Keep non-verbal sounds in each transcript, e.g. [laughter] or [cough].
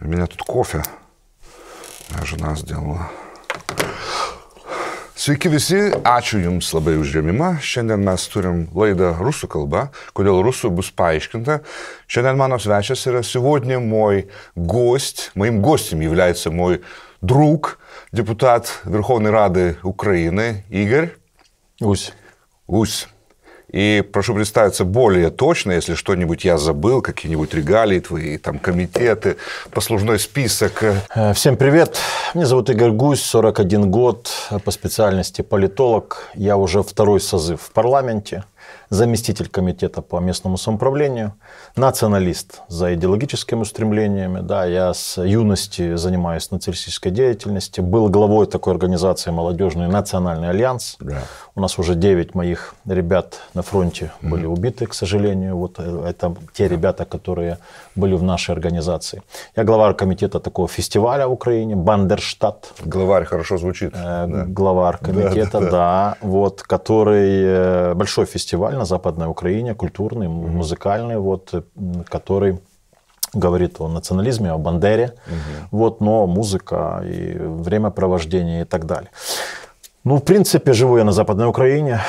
У меня тут кофе. Моя žena sudėlino. Sveiki visi, ačiū Jums labai už žemimą. Šiandien mes turim laidą rusų kalba, kodėl rusų bus paaiškinta. Šiandien mano svečias yra сегодня мой гость, моим гостем является мой друг, депутат Верховной Рады Украины Игорь. Усь. Усь. И прошу представиться более точно, если что-нибудь я забыл, какие-нибудь регалии твои, там, комитеты, послужной список. Э, всем привет. Меня зовут Игорь Гусь, 41 год, э, по специальности политолог. Я уже второй созыв в парламенте заместитель комитета по местному самоуправлению, националист за идеологическими устремлениями. Да, я с юности занимаюсь националистической деятельностью, был главой такой организации «Молодежный национальный альянс». Да. У нас уже 9 моих ребят на фронте были убиты, к сожалению. Вот э, это те ребята, которые были в нашей организации. Я главарь комитета такого фестиваля в Украине, Бандерштадт. Главарь хорошо звучит. Э, да. Главарь комитета, да, да, да. да. Вот, который э, большой фестиваль регионально, Западная Украина, культурный, mm-hmm. музыкальный, вот, э, который говорит о национализме, о Бандере, mm-hmm. вот, но музыка и времяпровождение и так далее. Ну, в принципе, живу я на Западной Украине.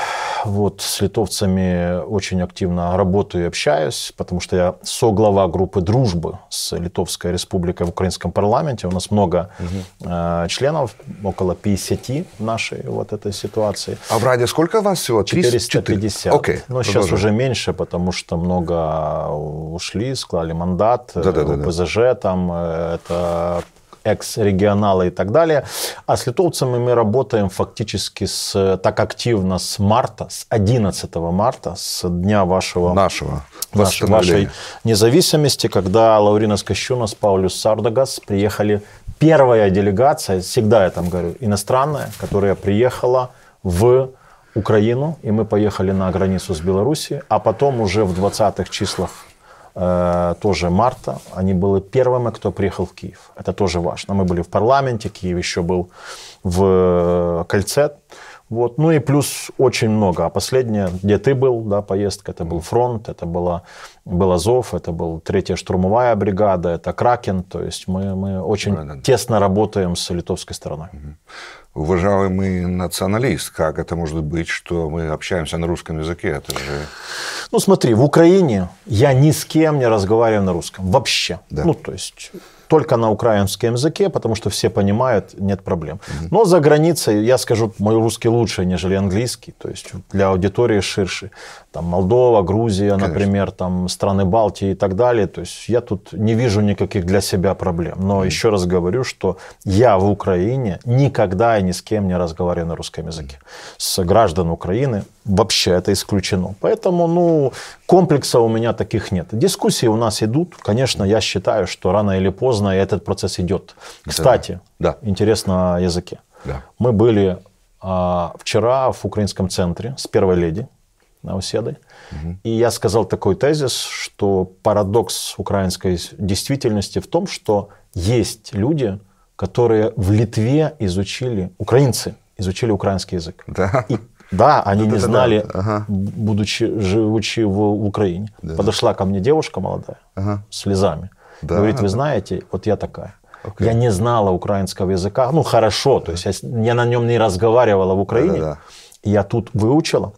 Вот с литовцами очень активно работаю и общаюсь, потому что я со глава группы дружбы с Литовской республикой в украинском парламенте. У нас много угу. э, членов, около 50 нашей вот этой ситуации. А в Раде сколько вас всего? 450. Окей, Но ну, продолжим. сейчас уже меньше, потому что много ушли, склали мандат, да -да -да -да. ПЗЖ там, э, это экс-регионалы и так далее. А с литовцами мы работаем фактически с, так активно с марта, с 11 марта, с дня вашего... Нашего. Наш, вашей независимости, когда Лауринас Кощунас, Паулюс Сардагас приехали первая делегация, всегда я там говорю, иностранная, которая приехала в Украину, и мы поехали на границу с Белоруссией, а потом уже в 20-х числах Э, тоже марта. Они были первыми, кто приехал в Киев. Это тоже важно. Мы были в парламенте, Киев еще был в э, кольце. Вот. Ну и плюс очень много. А последнее, где ты был, да, поездка, это был фронт, это была, был Азов, это была третья штурмовая бригада, это Кракен. То есть мы, мы очень да, да, да. тесно работаем с литовской стороной. Угу уважаемый националист. Как это может быть, что мы общаемся на русском языке? Это же... Ну, смотри, в Украине я ни с кем не разговариваю на русском. Вообще. Да. Ну, то есть только на украинском языке, потому что все понимают, нет проблем. Угу. Но за границей, я скажу, мой русский лучше, нежели английский, то есть для аудитории ширше там Молдова, Грузия, Конечно. например, там страны Балтии и так далее. То есть я тут не вижу никаких для себя проблем. Но mm еще раз говорю, что я в Украине никогда и ни с кем не разговариваю на русском языке. С граждан Украины вообще это исключено. Поэтому, ну, комплекса у меня таких нет. Дискуссии у нас идут. Конечно, я считаю, что рано или поздно этот процесс идет. Кстати, да. интересно о языке. Да. Мы были а, вчера в украинском центре с первой леди оседы. Угу. И я сказал такой тезис, что парадокс украинской действительности в том, что есть люди, которые в Литве изучили, украинцы изучили украинский язык. Да. И да, они да, не знали, да, ага. будучи живучи в, Украине. Да. Подошла ко мне девушка молодая ага. с слезами. Да, говорит, вы знаете, вот я такая. Okay. Я не знала украинского языка, ну хорошо, то есть я, я на нем не разговаривала в Украине, да, да, да. я тут выучила,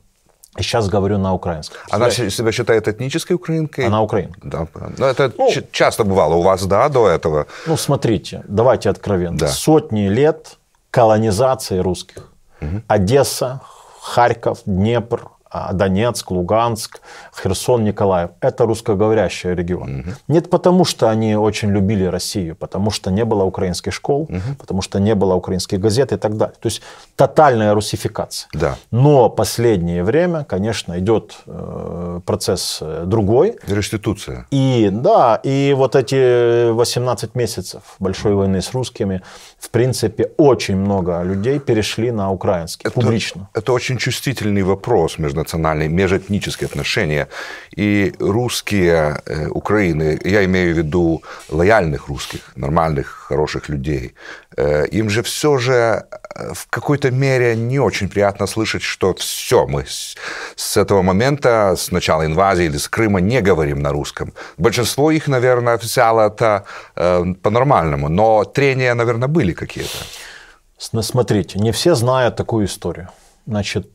Сейчас говорю на украинском. А она себя считает этнической украинкой? Она украинка. Да. Но ну, это ну, часто бывало у вас, да, до этого? Ну, смотрите, давайте откровенно. Да. Сотни лет колонизации русских. Угу. Одесса, Харьков, Днепр, а, Донецк, Луганск, Херсон, Николаев. Это русскоговорящие регионы. Угу. Нет потому, что они очень любили Россию, потому что не было украинских школ, угу. потому что не было украинских газет и так далее. То есть тотальная русификация. Да. Но последнее время, конечно, идет э, процесс э, другой. Реституция. И да, и вот эти 18 месяцев большой войны с русскими, в принципе, очень много людей перешли на украинский это, публично. Это очень чувствительный вопрос, между межнациональные, межэтнические отношения. И русские э, Украины, я имею в виду лояльных русских, нормальных, хороших людей, э, им же все же э, в какой-то мере не очень приятно слышать, что все, мы с этого момента, с начала инвазии или с Крыма не говорим на русском. Большинство их, наверное, взяло это по-нормальному, но трения, наверное, были какие-то. Смотрите, не все знают такую историю. Значит,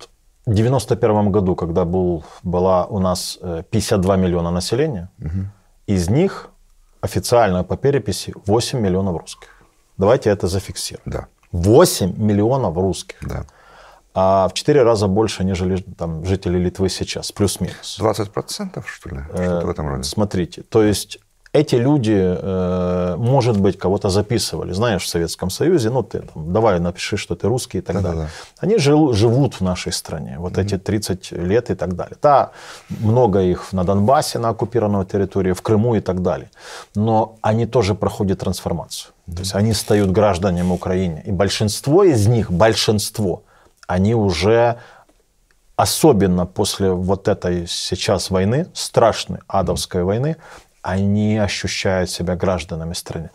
91 году, когда был, была у нас 52 э, миллиона населения, угу. из них официально по переписи 8 миллионов русских. Давайте это зафиксируем. Да. 8 миллионов русских. Да. А в 4 раза больше, нежели там, жители Литвы сейчас, плюс-минус. 20% что ли? Э, Что-то в этом роде. Смотрите, то есть эти люди, э, может быть, кого-то записывали. Знаешь, в Советском Союзе, ну, ты там, давай напиши, что ты русский и так да, далее. Да, да. Они жил, живут в нашей стране, вот угу. эти 30 лет и так далее. Да, много их на Донбассе, на оккупированной территории, в Крыму и так далее. Но они тоже проходят трансформацию. Угу. То есть они стают гражданами Украины. И большинство из них, большинство, они уже особенно после вот этой сейчас войны, страшной адовской войны, они ощущают себя гражданами страны.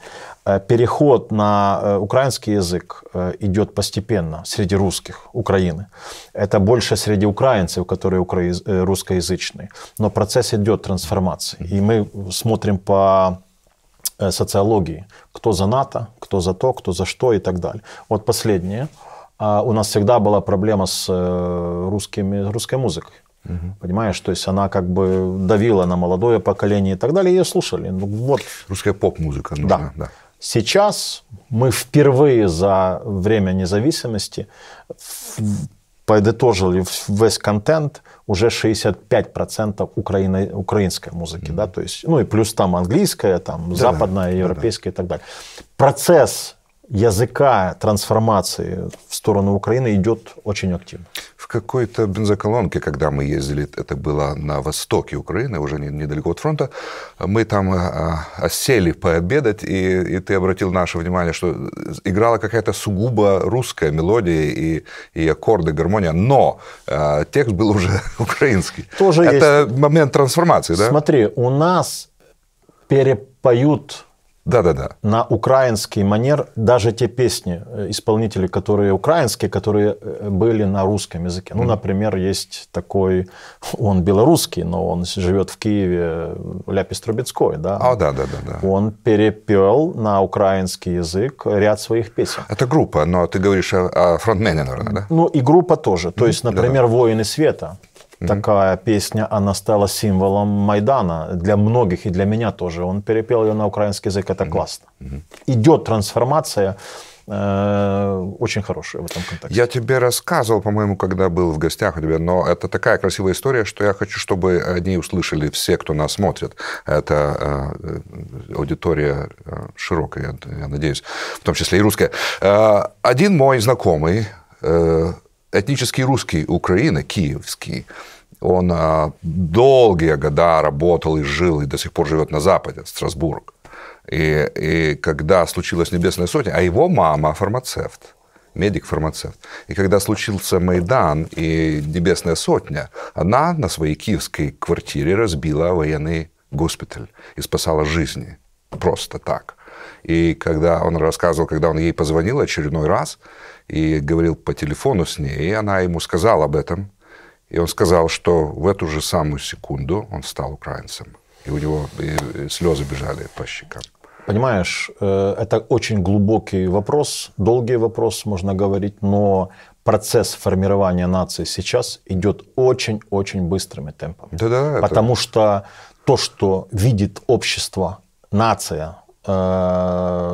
Э, переход на э, украинский язык э, идет постепенно среди русских Украины. Это больше среди украинцев, которые русскоязычные. Но процесс идет трансформации. И мы смотрим по социологии, кто за НАТО, кто за то, кто за что и так далее. Вот последнее. А у нас всегда была проблема с русскими, русской музыкой. Угу. Понимаешь, то есть она как бы давила на молодое поколение и так далее, ее слушали. Ну, вот. Русская поп-музыка. Нужна, да. да. Сейчас мы впервые за время независимости подытожили весь контент уже 65% украино, украинской музыки, mm да, то есть, ну и плюс там английская, там да, западная, да, европейская да. и так далее. Процесс языка трансформации в сторону Украины идет очень активно. В какой-то бензоколонке, когда мы ездили, это было на востоке Украины, уже недалеко от фронта, мы там а, а, сели пообедать, и, и ты обратил наше внимание, что играла какая-то сугубо русская мелодия и, и аккорды, гармония, но э, текст был уже [laughs] украинский. Тоже это есть. момент трансформации, да? Смотри, у нас перепоют да-да-да. На украинский манер даже те песни э, исполнители, которые украинские, которые э, были на русском языке. Ну, например, есть такой, он белорусский, но он живет в Киеве, э, Ляпис Трубецкой, да? А, да-да-да. да. Он перепел на украинский язык ряд своих песен. Это группа, но ты говоришь о, о фронтмене, наверное, да? Ну, и группа тоже. То есть, например, да -да. «Воины света» mm Такая песня, она стала символом Майдана для многих и для меня тоже. Он перепел ее на украинский язык, это mm классно. mm Идет трансформация э, очень хорошая в этом контексте. Я тебе рассказывал, по-моему, когда был в гостях у тебя, но это такая красивая история, что я хочу, чтобы они услышали все, кто нас смотрит. Это э, аудитория э, широкая, я, надеюсь, в том числе и русская. один мой знакомый этнический русский Украины, киевский, он а, долгие года работал и жил, и до сих пор живет на Западе, Страсбург. И, и когда случилась Небесная Сотня, а его мама фармацевт, медик-фармацевт. И когда случился Майдан и Небесная Сотня, она на своей киевской квартире разбила военный госпиталь и спасала жизни. Просто так. И когда он рассказывал, когда он ей позвонил очередной раз, и говорил по телефону с ней, и она ему сказала об этом. И он сказал, что в эту же самую секунду он стал украинцем. И у него слезы бежали по щекам. Понимаешь, э, это очень глубокий вопрос, долгий вопрос, можно говорить, но процесс формирования нации сейчас идет очень-очень быстрыми темпами. Да-да. Потому это... что то, что видит общество, нация Э,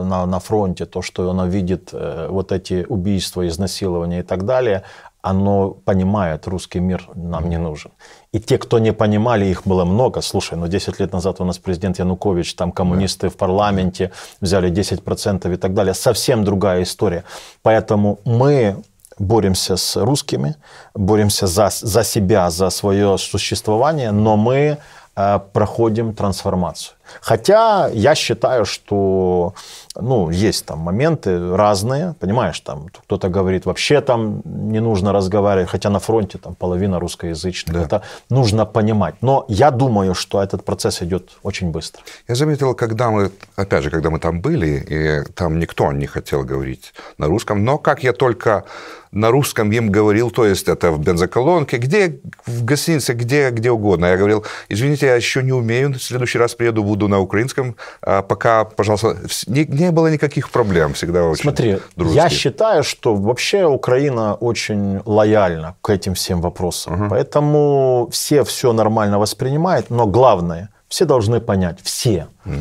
на, на фронте, то, что она видит э, вот эти убийства, изнасилования и так далее, оно понимает, русский мир нам не нужен. И те, кто не понимали, их было много. Слушай, ну 10 лет назад у нас президент Янукович, там коммунисты да. в парламенте взяли 10% и так далее. Совсем другая история. Поэтому мы боремся с русскими, боремся за, за себя, за свое существование, но мы э, проходим трансформацию. Хотя я считаю, что ну, есть там моменты разные, понимаешь, там кто-то говорит, вообще там не нужно разговаривать, хотя на фронте там половина русскоязычных, да. это нужно понимать. Но я думаю, что этот процесс идет очень быстро. Я заметил, когда мы, опять же, когда мы там были, и там никто не хотел говорить на русском, но как я только на русском им говорил, то есть это в бензоколонке, где в гостинице, где, где угодно. Я говорил, извините, я еще не умею, в следующий раз приеду, буду буду на украинском. А пока, пожалуйста, не, не было никаких проблем, всегда очень Смотри, дружески. я считаю, что вообще Украина очень лояльна к этим всем вопросам. Угу. Поэтому все все нормально воспринимают, но главное, все должны понять, все. Угу.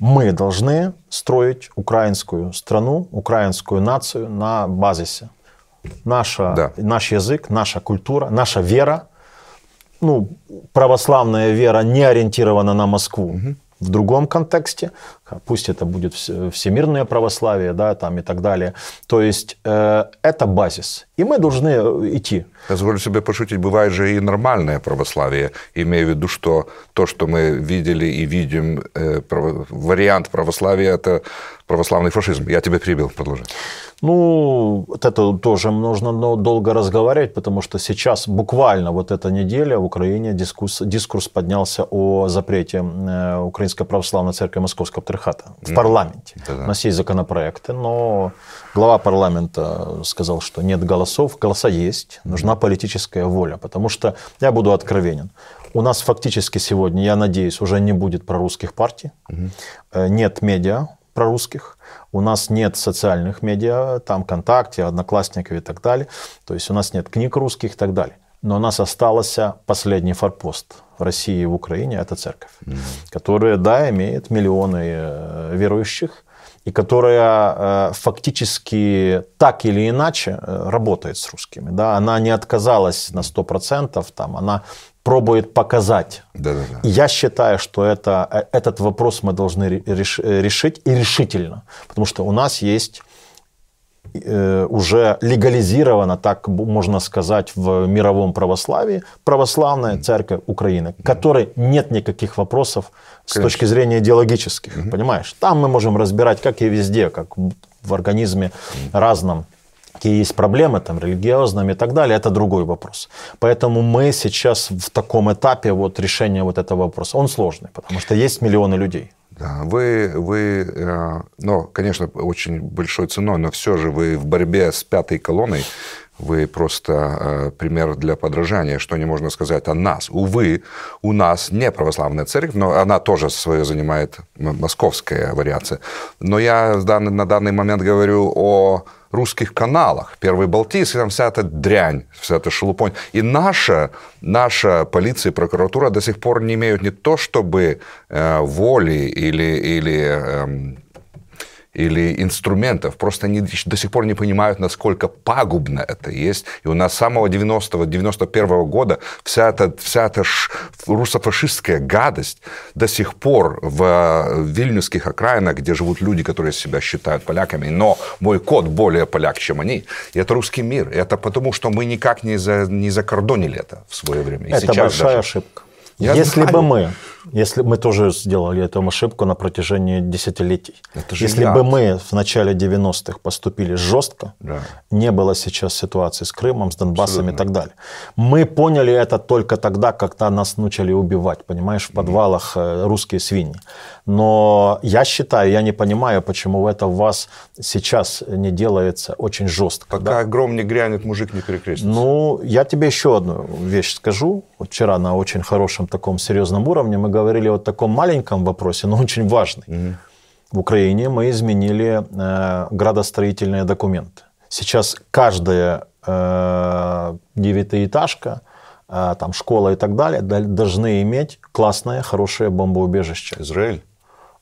Мы должны строить украинскую страну, украинскую нацию на базисе. Наша, да. Наш язык, наша культура, наша вера. Ну, православная вера не ориентирована на Москву. Угу в другом контексте, пусть это будет всемирное православие, да, там и так далее. То есть э, это базис, и мы должны э, идти. Позволю себе пошутить, бывает же и нормальное православие, имея в виду, что то, что мы видели и видим, э, вариант православия – это православный фашизм. Я тебя перебил, продолжай. Ну, вот это тоже нужно но долго разговаривать, потому что сейчас буквально вот эта неделя в Украине дискурс, дискурс поднялся о запрете э, Украинской Православной Церкви Московского Патриархата в парламенте. Да-да. У нас есть законопроекты, но глава парламента сказал, что нет голосов, голоса есть, нужна политическая воля, потому что, я буду откровенен, у нас фактически сегодня, я надеюсь, уже не будет прорусских партий, угу. нет медиа прорусских, у нас нет социальных медиа, там ВКонтакте, Одноклассников и так далее, то есть у нас нет книг русских и так далее. Но у нас остался последний форпост в России и в Украине, это церковь, mm-hmm. которая, да, имеет миллионы э, верующих, и которая э, фактически так или иначе э, работает с русскими. Да? Она не отказалась на 100%, там, она пробует показать. Да, да, да. Я считаю, что это, э, этот вопрос мы должны реш, э, решить и решительно, потому что у нас есть э, уже легализировано, так можно сказать, в мировом православии, православная церковь Украины, к которой нет никаких вопросов с точки зрения идеологических, угу. понимаешь? Там мы можем разбирать, как и везде, как в организме разном, какие есть проблемы там религиозными и так далее, это другой вопрос. Поэтому мы сейчас в таком этапе вот решения вот этого вопроса. Он сложный, потому что есть миллионы людей. Да, вы, вы, ну, конечно, очень большой ценой, но все же вы в борьбе с пятой колонной, вы просто э, пример для подражания, что не можно сказать о нас. Увы, у нас не православная церковь, но она тоже свое занимает московская вариация. Но я на данный момент говорю о русских каналах. Первый Балтийский, там вся эта дрянь, вся эта шелупонь. И наша, наша полиция и прокуратура до сих пор не имеют не то чтобы э, воли или, или э, или инструментов. Просто они до сих пор не понимают, насколько пагубно это есть. И у нас с самого 90-го, 91-го года вся эта, вся эта ш... русофашистская гадость до сих пор в э, вильнюсских окраинах, где живут люди, которые себя считают поляками, но мой код более поляк, чем они. И это русский мир. И это потому, что мы никак не, за, не закордонили это в свое время. И это большая даже. ошибка. Я Если знаю. бы мы если мы тоже сделали эту ошибку на протяжении десятилетий. Если яд. бы мы в начале 90-х поступили жестко, да. не было сейчас ситуации с Крымом, с Донбассом Абсолютно. и так далее. Мы поняли это только тогда, когда нас начали убивать, понимаешь, в подвалах э, русские свиньи. Но я считаю, я не понимаю, почему это у вас сейчас не делается очень жестко. Пока да? огром не грянет, мужик не перекрестится. Ну, я тебе еще одну вещь скажу. вчера на очень хорошем таком серьезном уровне мы говорили поговорили о таком маленьком вопросе, но очень важный. Угу. В Украине мы изменили э, градостроительные документы. Сейчас каждая э, девятиэтажка, э, там школа и так далее должны иметь классное, хорошее бомбоубежище. Израиль?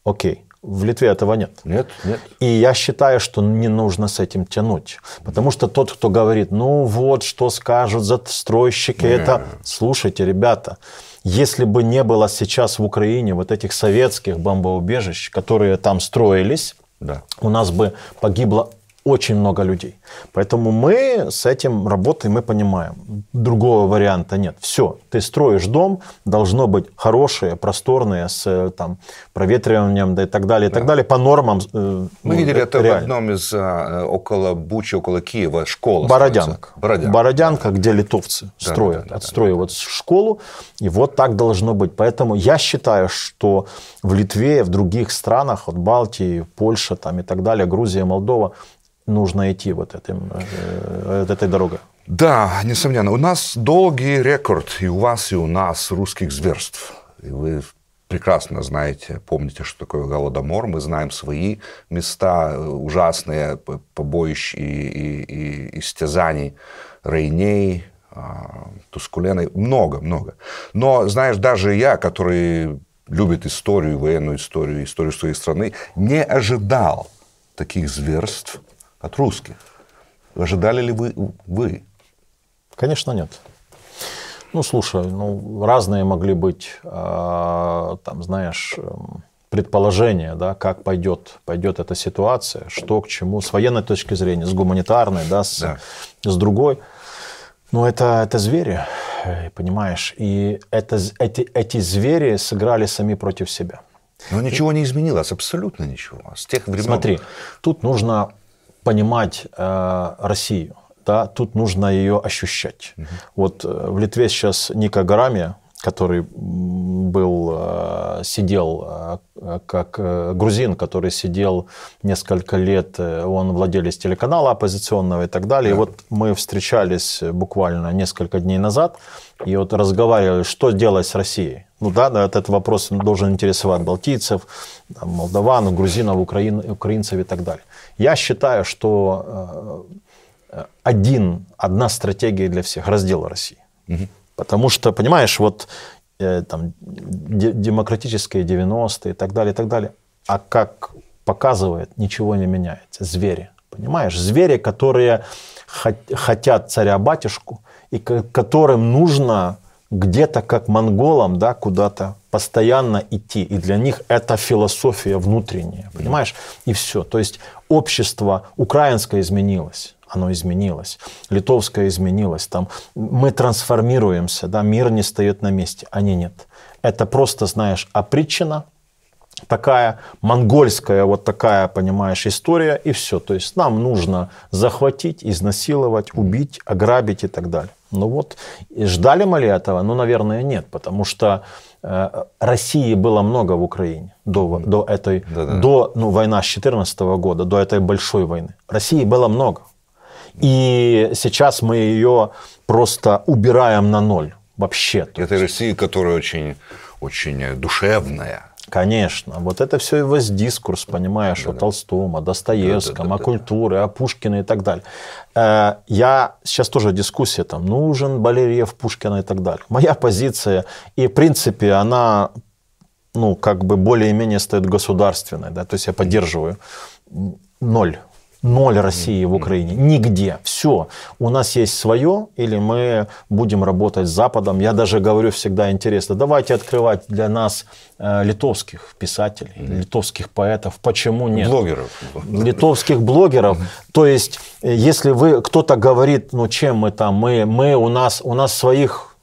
Окей. В Литве этого нет. Нет, нет. И я считаю, что не нужно с этим тянуть. Потому что тот, кто говорит, ну вот, что скажут застройщики, это... Слушайте, ребята, если бы не было сейчас в Украине вот этих советских бомбоубежищ, которые там строились, да. у нас бы погибло очень много людей. Поэтому мы с этим работаем, мы понимаем. Другого варианта нет. Все, ты строишь дом, должно быть хорошее, просторное, с э, там, проветриванием да, и так далее, и да. так далее, по нормам. Э, мы ну, видели э, это, реально. в одном из а, около Бучи, около Киева, школа. Бородянка. Бородянка, Бородянка где литовцы да, строят, да, да, отстроивают да, да. школу. И вот так должно быть. Поэтому я считаю, что в Литве, в других странах, от Балтии, Польша там, и так далее, Грузия, Молдова – нужно идти вот этим, э, этой дорогой. Да, несомненно. У нас долгий рекорд, и у вас, и у нас, русских зверств. И вы прекрасно знаете, помните, что такое голодомор. Мы знаем свои места, э, ужасные побоищ и, и, и истязаний рейней, а, тускуленой. Много, много. Но, знаешь, даже я, который любит историю, военную историю, историю своей страны, не ожидал таких зверств – от русских. Ожидали ли вы? вы? Конечно, нет. Ну, слушай, ну, разные могли быть, а, там, знаешь, эм, предположения, да, как пойдет, пойдет эта ситуация, что к чему, с военной точки зрения, с гуманитарной, да, с, да. с другой. Но это, это звери, э, понимаешь, и это, эти, эти звери сыграли сами против себя. Но ничего не изменилось, абсолютно ничего. С тех времен. Смотри, тут нужно понимать э, Россию, да, тут нужно ее ощущать. Угу. Вот э, в Литве сейчас Ника Гарами, который был, э, сидел э, как грузин, который сидел несколько лет, он владелец телеканала оппозиционного и так далее. Да. И вот мы встречались буквально несколько дней назад и вот разговаривали, что делать с Россией. Ну да, да, этот вопрос должен интересовать балтийцев, молдаван, грузинов, украин, украинцев и так далее. Я считаю, что э, один, одна стратегия для всех – раздела России. Угу. Потому что, понимаешь, вот э, там, демократические 90-е и так далее, и так далее. А как показывает, ничего не меняется. Звери, понимаешь? Звери, которые хотят царя-батюшку, и которым нужно где-то как монголам, да, куда-то постоянно идти. И для них это философия внутренняя, понимаешь? И все. То есть общество украинское изменилось оно изменилось, литовское изменилось, там мы трансформируемся, да, мир не стоит на месте, они а нет. Это просто, знаешь, опричина, такая монгольская вот такая, понимаешь, история, и все. То есть нам нужно захватить, изнасиловать, убить, ограбить и так далее. Ну вот, ждали мы ли этого? Ну, наверное, нет, потому что э, России было много в Украине до, до этой, да, да. до ну, войны с 2014 года, до этой большой войны. России было много. И сейчас мы ее просто убираем на ноль вообще. Это Россия, которая очень, очень душевная Конечно. Вот это все и воздискурс, понимаешь, да, о да. Толстом, о Достоевском, да, да, о культуре, да. о Пушкине и так далее. Э, я сейчас тоже дискуссия там, нужен Балерьев Пушкина и так далее. Моя позиция, и в принципе она, ну, как бы более-менее стоит государственной, да, то есть я поддерживаю ноль Ноль России в Украине. Нигде. Все. У нас есть свое, или мы будем работать с Западом. Я даже говорю всегда интересно, давайте открывать для нас э, литовских писателей, литовских поэтов. Почему нет? Блогеров. Литовских блогеров. То есть, э, если вы кто-то говорит, ну чем мы там, мы, мы у нас, у нас своих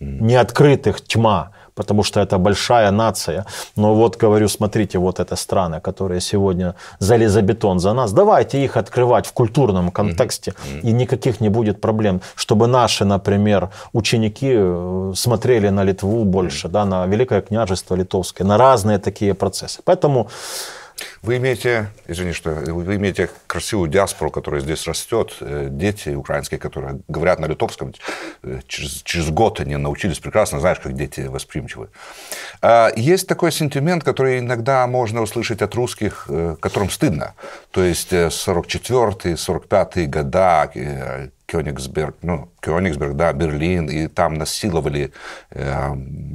неоткрытых тьма потому что это большая нация. Но вот, говорю, смотрите, вот эта страна, которая сегодня залезобетон за нас, давайте их открывать в культурном контексте, mm-hmm. и никаких не будет проблем, чтобы наши, например, ученики э, смотрели на Литву больше, mm-hmm. да, на Великое княжество Литовское, на разные такие процессы. Поэтому вы имеете, извини, что вы имеете красивую диаспору, которая здесь растет, э, дети украинские, которые говорят на литовском, э, через, через год они научились прекрасно, знаешь, как дети восприимчивы. А есть такой сентимент, который иногда можно услышать от русских, э, которым стыдно. То есть 44-45-е года, Кёнигсберг, ну, Кёнигсберг, да, Берлин, и там насиловали э,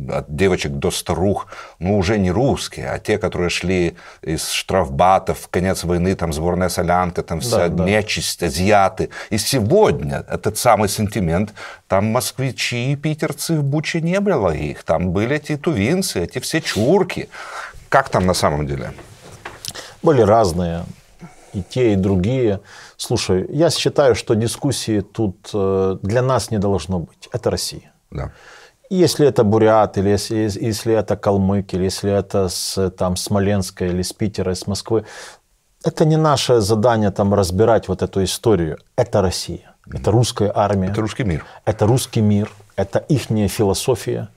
от девочек до старух, ну, уже не русские, а те, которые шли из штрафбатов, конец войны, там, сборная солянка, там, вся да, да. азиаты. И сегодня этот самый сентимент, там москвичи и питерцы в Буче не было их, там были эти тувинцы, эти все чурки. Как там на самом деле? Были разные и те, и другие. Слушай, я считаю, что дискуссии тут э, для нас не должно быть. Это Россия. Да. Если это бурят, или если, если это калмык, или если это с там, Смоленска, или с Питера, из Москвы, это не наше задание там разбирать вот эту историю. Это Россия. Это русская армия. Это русский мир. Это русский мир. Это ихняя философия.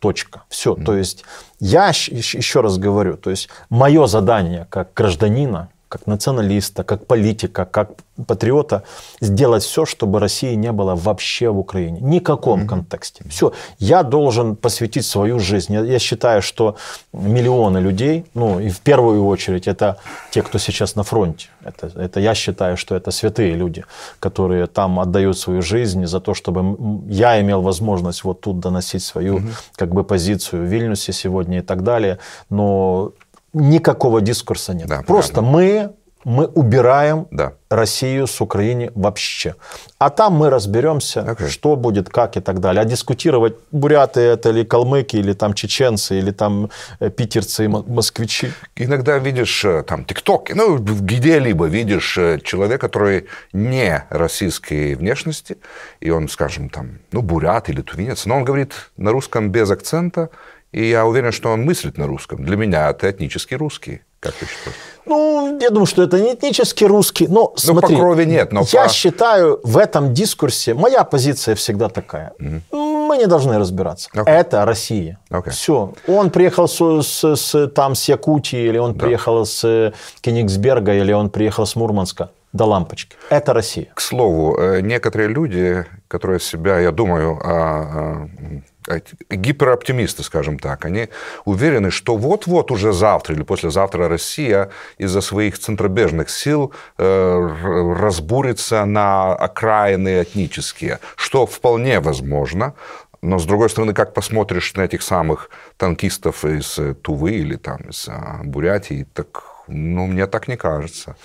Точка. Все. mm То есть я еще раз говорю, то есть мое задание как гражданина как националиста, как политика, как патриота, сделать все, чтобы России не было вообще в Украине. Ни в каком mm-hmm. контексте. Все. Я должен посвятить свою жизнь. Я, считаю, что миллионы людей, ну и в первую очередь это те, кто сейчас на фронте. Это, это я считаю, что это святые люди, которые там отдают свою жизнь за то, чтобы я имел возможность вот тут доносить свою mm-hmm. как бы позицию в Вильнюсе сегодня и так далее. Но никакого дискурса нет. Да, Просто правильно. мы мы убираем да. Россию с Украины вообще. А там мы разберемся, okay. что будет, как и так далее. А дискутировать буряты это или калмыки, или там чеченцы, или там э, питерцы и москвичи. Иногда видишь э, там ТикТок, ну где-либо видишь э, человека, который не российской внешности, и он, скажем, там, ну бурят или тувинец, но он говорит на русском без акцента, и я уверен, что он мыслит на русском. Для меня это этнический русский. Как ты считаешь? Ну, я думаю, что это не этнически русский, но ну, смотри, по крови нет, но я по... считаю в этом дискурсе моя позиция всегда такая. mm Мы не должны разбираться. Okay. Это Россия. Okay. Все. Он приехал с, с, с там с Якутии, или он да. приехал с Кенигсберга, или он приехал с Мурманска до лампочки. Это Россия. К слову, э, некоторые люди, которые себя, я думаю, а, а, гипероптимисты, скажем так, они уверены, что вот-вот уже завтра или послезавтра Россия из-за своих центробежных сил э, разбурится на окраины этнические, что вполне возможно. Но, с другой стороны, как посмотришь на этих самых танкистов из Тувы или там из а, Бурятии, так, ну, мне так не кажется.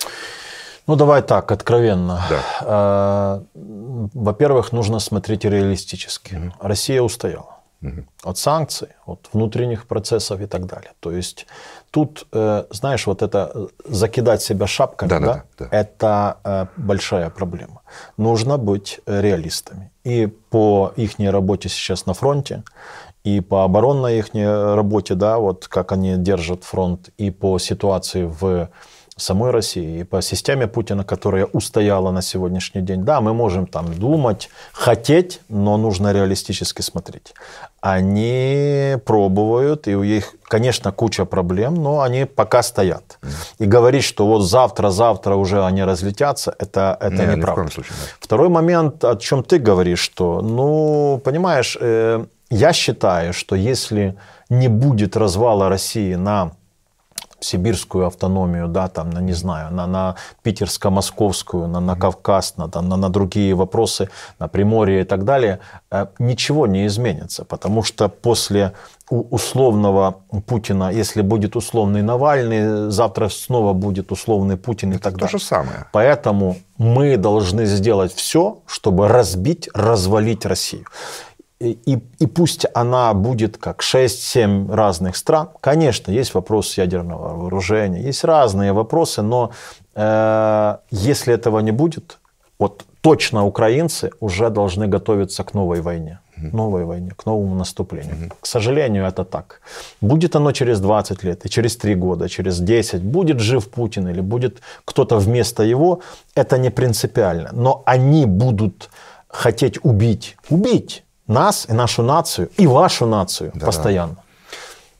Ну, давай так, откровенно. Да. А, во-первых, нужно смотреть реалистически. Угу. Россия устояла угу. от санкций, от внутренних процессов и так далее. То есть тут, э, знаешь, вот это э, закидать себя шапками, да, да, да, да. это э, большая проблема. Нужно быть реалистами. И по их работе сейчас на фронте, и по оборонной их работе, да, вот как они держат фронт, и по ситуации в самой России и по системе Путина, которая устояла на сегодняшний день. Да, мы можем там думать, хотеть, но нужно реалистически смотреть. Они пробуют, и у них, конечно, куча проблем, но они пока стоят. И говорить, что вот завтра-завтра уже они разлетятся, это, это не, ну, неправда. Ни случае, да. Второй момент, о чем ты говоришь, что, ну, понимаешь, э, я считаю, что если не будет развала России на сибирскую автономию, да, там, на, не знаю, на, на питерско-московскую, на, на Кавказ, на, там, на, на другие вопросы, на Приморье и так далее, э, ничего не изменится, потому что после условного Путина, если будет условный Навальный, завтра снова будет условный Путин Это и так то далее. То же самое. Поэтому мы должны сделать все, чтобы разбить, развалить Россию и, и пусть она будет как 6-7 разных стран, конечно, есть вопрос ядерного вооружения, есть разные вопросы, но э, если этого не будет, вот точно украинцы уже должны готовиться к новой войне, угу. новой войне, к новому наступлению. Угу. К сожалению, это так. Будет оно через 20 лет, и через 3 года, через 10, будет жив Путин или будет кто-то вместо его, это не принципиально. Но они будут хотеть убить, убить нас и нашу нацию, и вашу нацию да. постоянно.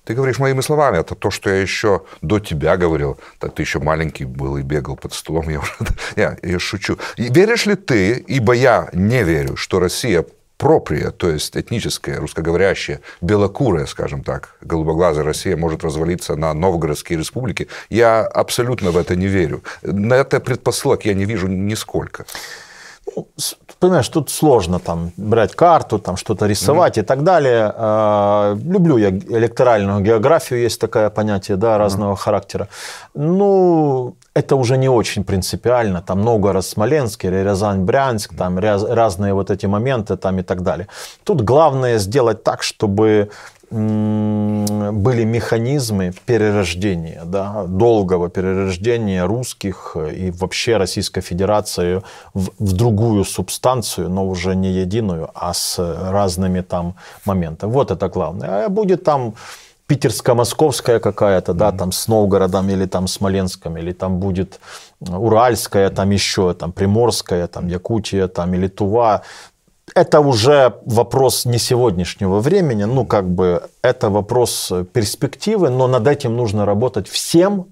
Ты говоришь моими словами, это то, что я еще до тебя говорил. Так ты еще маленький был и бегал под столом. Я, уже... [laughs] я, я шучу. И веришь ли ты, ибо я не верю, что Россия проприя, то есть этническая, русскоговорящая, белокурая, скажем так, голубоглазая Россия может развалиться на новгородские республики. Я абсолютно в это не верю. На это предпосылок я не вижу нисколько понимаешь, тут сложно там брать карту, там что-то рисовать mm и так далее. А, люблю я электоральную географию, есть такое понятие, да, разного mm характера. Ну, это уже не очень принципиально. Там много раз Смоленск, Рязань, Брянск, там раз, разные вот эти моменты там и так далее. Тут главное сделать так, чтобы были механизмы перерождения, да, долгого перерождения русских и вообще Российской Федерации в, в другую субстанцию, но уже не единую, а с разными там моментами. Вот это главное. А будет там питерско-московская какая-то, да, там с Новгородом или там Смоленском, или там будет Уральская, там еще, там Приморская, там Якутия, там или Тува, это уже вопрос не сегодняшнего времени, ну как бы это вопрос перспективы, но над этим нужно работать всем,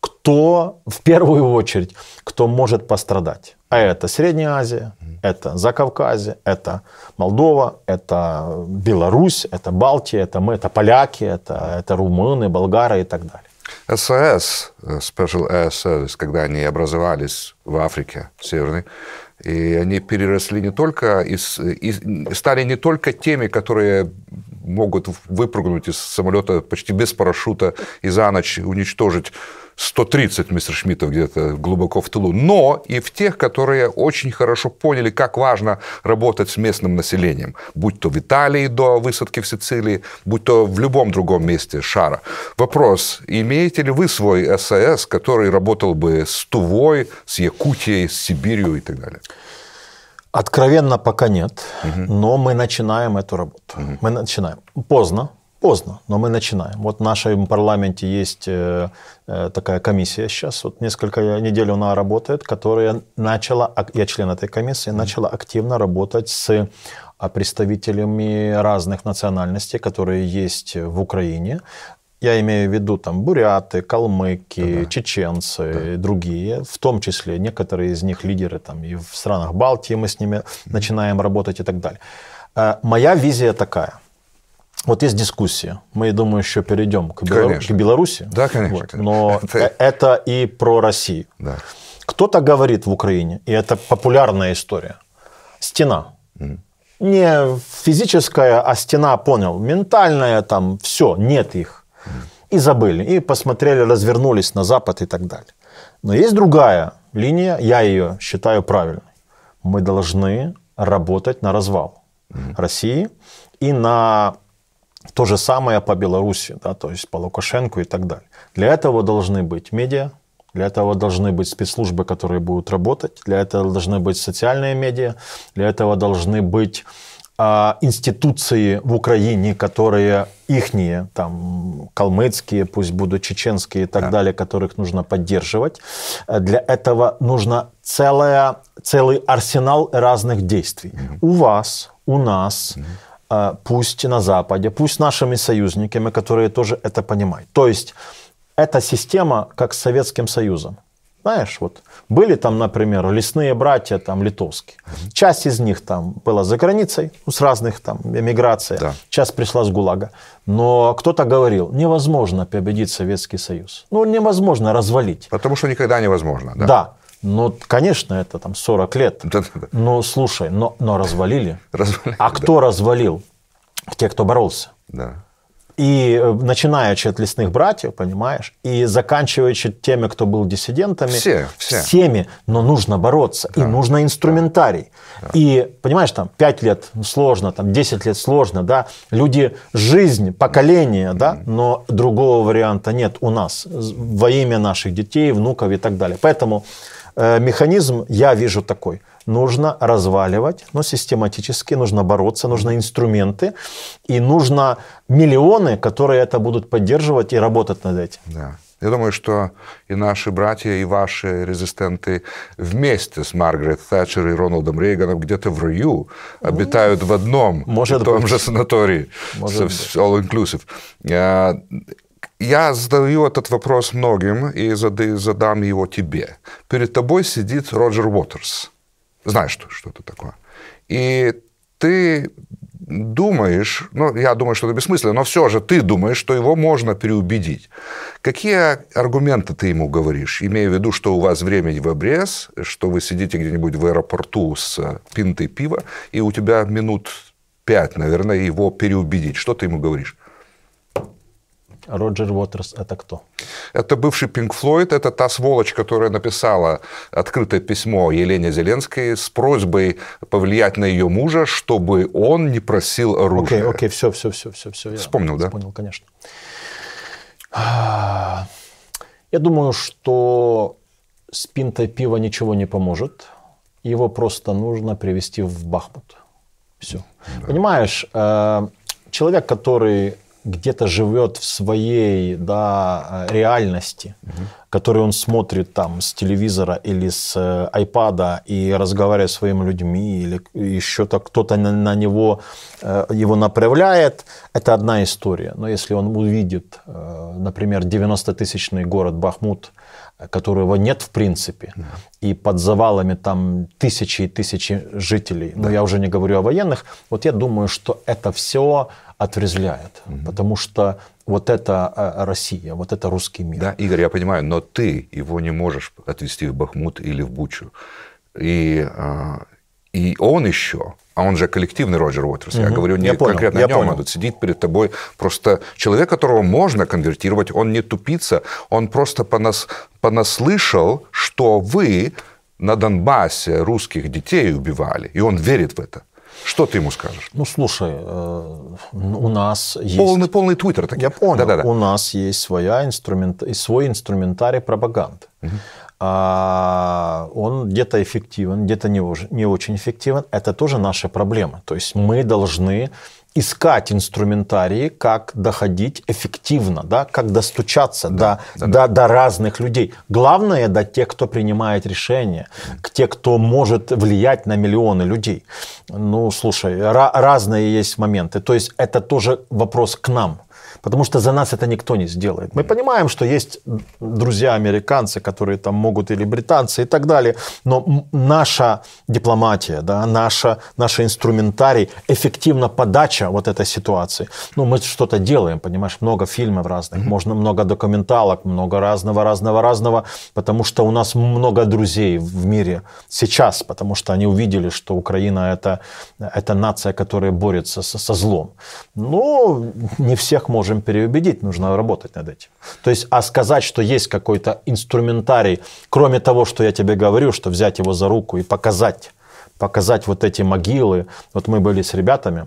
кто в первую очередь, кто может пострадать. А это Средняя Азия, это Закавказье, это Молдова, это Беларусь, это Балтия, это мы, это поляки, это, это румыны, болгары и так далее. СС, э, Special Air Service, когда они образовались в Африке в Северной, и они переросли не только из, из стали не только теми, которые могут выпрыгнуть из самолета почти без парашюта и за ночь уничтожить 130 мистер Шмидтов где-то глубоко в тылу, но и в тех, которые очень хорошо поняли, как важно работать с местным населением, будь то в Италии до высадки в Сицилии, будь то в любом другом месте шара. Вопрос, имеете ли вы свой СС, который работал бы с Тувой, с Якутией, с Сибирью и так далее? Откровенно пока нет, угу. но мы начинаем эту работу. Угу. Мы начинаем. Поздно, Поздно, но мы начинаем. Вот в нашем парламенте есть э, э, такая комиссия сейчас, вот несколько недель она работает, которая начала, я член этой комиссии, начала активно работать с а, представителями разных национальностей, которые есть в Украине. Я имею в виду там буряты, калмыки, да. чеченцы да. другие, в том числе некоторые из них лидеры там и в странах Балтии мы с ними начинаем работать и так далее. Э, моя визия такая. Вот есть дискуссия. Мы, думаю, еще перейдем к, Белору... к Беларуси. Да, конечно. Вот. Но [laughs] это... Э, это и про Россию. Да. Кто-то говорит в Украине, и это популярная история, стена. Mm. Не физическая, а стена, понял, ментальная там, все, нет их. Mm. И забыли, и посмотрели, развернулись на Запад и так далее. Но есть другая линия, я ее считаю правильной. Мы должны работать на развал mm. России и на то же самое по Беларуси, да, то есть по Лукашенко и так далее. Для этого должны быть медиа, для этого должны быть спецслужбы, которые будут работать, для этого должны быть социальные медиа, для этого должны быть а, институции в Украине, которые ихние, там, калмыцкие, пусть будут чеченские и так да. далее, которых нужно поддерживать. Для этого нужно целая, целый арсенал разных действий. Угу. У вас, у нас, угу а, пусть на Западе, пусть нашими союзниками, которые тоже это понимают. То есть эта система как с Советским Союзом. Знаешь, вот были там, например, лесные братья там литовские. Часть из них там была за границей, ну, с разных там эмиграция. Да. Часть пришла с ГУЛАГа. Но кто-то говорил, невозможно победить Советский Союз. Ну, невозможно развалить. Потому что никогда невозможно, да? Да. Ну, конечно, это там 40 лет. Да-да-да. Но ну, слушай, но, но развалили. развалили. А кто да. развалил? Те, кто боролся. Да. И э, начиная от лесных братьев, понимаешь, и заканчивая теми, кто был диссидентами, все, все. всеми, но нужно бороться, да. и нужно инструментарий. Да. И, понимаешь, там 5 лет сложно, там 10 лет сложно, да, люди, жизнь, поколение, да, но другого варианта нет у нас во имя наших детей, внуков и так далее. Поэтому Э, механизм я вижу такой. Нужно разваливать, но систематически нужно бороться, нужны инструменты и нужно миллионы, которые это будут поддерживать и работать над этим. Да. Я думаю, что и наши братья, и ваши резистенты вместе с Маргарет Тэтчер и Роналдом Рейганом где-то в раю ну, обитают в одном Может и том быть. же санатории, Может all-inclusive. А, я задаю этот вопрос многим и задам его тебе. Перед тобой сидит Роджер Уотерс. Знаешь, что, что это такое. И ты думаешь, ну, я думаю, что это бессмысленно, но все же ты думаешь, что его можно переубедить. Какие аргументы ты ему говоришь, имея в виду, что у вас время в обрез, что вы сидите где-нибудь в аэропорту с э, пинтой пива, и у тебя минут пять, наверное, его переубедить. Что ты ему говоришь? Роджер Уотерс – это кто? Это бывший Пинк Флойд, это та сволочь, которая написала открытое письмо Елене Зеленской с просьбой повлиять на ее мужа, чтобы он не просил оружия. Окей, okay, окей, okay, все, все, все, все, все. Вспомнил, да? Вспомнил, конечно. Я думаю, что с пинтой пива ничего не поможет. Его просто нужно привести в Бахмут. Все. Да. Понимаешь, э, человек, который где-то живет в своей да, э, реальности, угу. которую он смотрит там с телевизора или с э, айпада и разговаривает с своими людьми, или еще-то кто-то на, на него э, его направляет, это одна история. Но если он увидит, например, 90-тысячный город Бахмут, которого нет в принципе, да. и под завалами там тысячи и тысячи жителей, да. но я уже не говорю о военных, вот я думаю, что это все отрезвляет, угу. потому что вот это э, Россия, вот это русский мир. Да, Игорь, я понимаю, но ты его не можешь отвезти в Бахмут или в Бучу. И, а, и он еще, а он же коллективный Роджер Уотерс, угу. я говорю не я понял, конкретно я о нем, понял. он сидит перед тобой, просто человек, которого можно конвертировать, он не тупица, он просто понас, понаслышал, что вы на Донбассе русских детей убивали, и он верит в это. Что ты ему скажешь? Ну, слушай, э, у нас есть... Полный, полный твиттер таких. Я понял. Да-да-да. У нас есть своя инструмент... свой инструментарий пропаганды. Угу. А он где-то эффективен, где-то не, не очень эффективен. Это тоже наши проблемы. То есть мы должны искать инструментарии, как доходить эффективно, да, как достучаться да, до, да. До, до разных людей. Главное, до тех, кто принимает решения, к тех, кто может влиять на миллионы людей. Ну, слушай, ra- разные есть моменты. То есть это тоже вопрос к нам. Потому что за нас это никто не сделает. Мы понимаем, что есть друзья американцы, которые там могут, или британцы и так далее. Но наша дипломатия, да, наша, наш инструментарий, эффективно подача вот этой ситуации. Ну, мы что-то делаем, понимаешь, много фильмов разных, mm-hmm. можно много документалок, много разного, разного, разного, потому что у нас много друзей в мире сейчас, потому что они увидели, что Украина это, это нация, которая борется со, со злом. Но ну, не всех можно можем переубедить, нужно работать над этим. То есть, а сказать, что есть какой-то инструментарий, кроме того, что я тебе говорю, что взять его за руку и показать, показать вот эти могилы. Вот мы были с ребятами,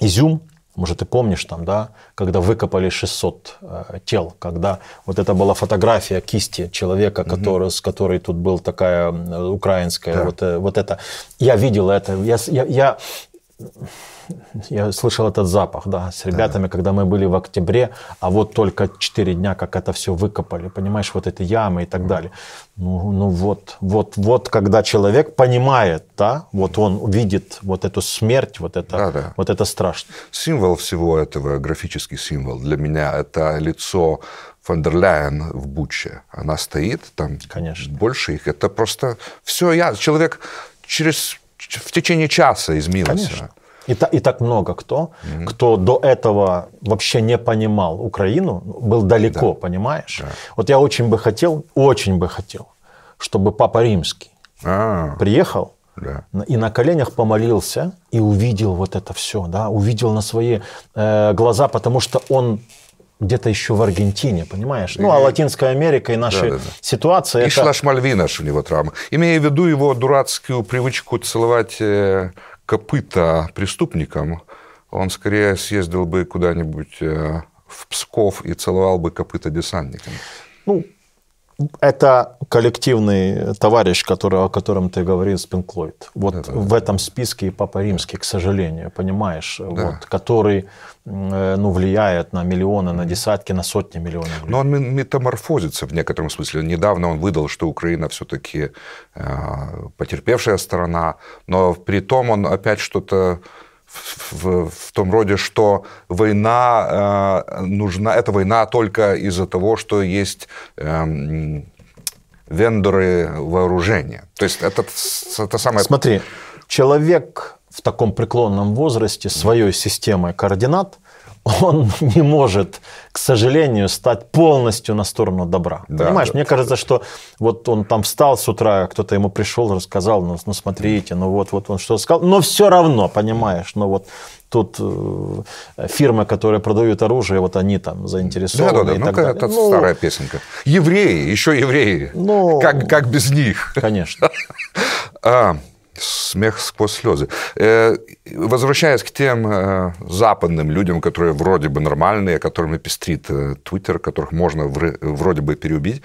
Изюм, может, ты помнишь там, да, когда выкопали 600 э, тел, когда вот это была фотография кисти человека, угу. который, с которой тут был такая украинская, да. вот, э, вот это. Я видел это, я, я, я я слышал этот запах, да, с ребятами, да. когда мы были в октябре, а вот только 4 дня, как это все выкопали, понимаешь, вот эти ямы и так далее. Ну, ну вот, вот, вот, когда человек понимает, да, вот он видит вот эту смерть, вот это, да, да. вот это страшно. Символ всего этого, графический символ для меня, это лицо Фандерляйн в Буче. Она стоит там. Конечно. Больше их. Это просто все я. Человек через в течение часа изменился. Конечно. И, та, и так много кто, mm-hmm. кто до этого вообще не понимал Украину, был далеко, да. понимаешь? Да. Вот я очень бы хотел, очень бы хотел, чтобы Папа Римский А-а-а. приехал да. и на коленях помолился и увидел вот это все, да, увидел на свои э, глаза, потому что он где-то еще в Аргентине, понимаешь? Ну, а Латинская Америка и наши да, да, да. ситуации... И это... Шлаш Мальвина шли вот рам. Имея в виду его дурацкую привычку целовать э, копыта преступникам, он скорее съездил бы куда-нибудь э, в Псков и целовал бы копыта десантникам. Ну, это коллективный товарищ, который, о котором ты говорил, Спинклойд. Вот да, да, в да. этом списке и Папа Римский, к сожалению, понимаешь, да. вот, который ну, влияет на миллионы, на десятки, на сотни миллионов. Людей. Но он метаморфозится в некотором смысле. Недавно он выдал, что Украина все-таки а, потерпевшая сторона, но при том он опять что-то в, в том роде, что война э, нужна, это война только из-за того, что есть э, вендоры вооружения. То есть это, это самое... Смотри, человек в таком преклонном возрасте своей системой координат он не может, к сожалению, стать полностью на сторону добра. Да, Понимаешь, да. мне кажется, что вот он там встал с утра, кто-то ему пришел, рассказал, ну, ну смотрите, ну вот, вот он что сказал, но все равно, понимаешь, ну вот тут э, фирмы, которые продают оружие, вот они там заинтересованы. Да, да, да. И ну, так далее. это ну, старая песенка. Евреи, еще евреи. Ну, как, как без них? Конечно. [laughs] А, смех сквозь слезы. Э, возвращаясь к тем э, западным людям, которые вроде бы нормальные, которыми пестрит э, Твиттер, которых можно вроде бы переубить,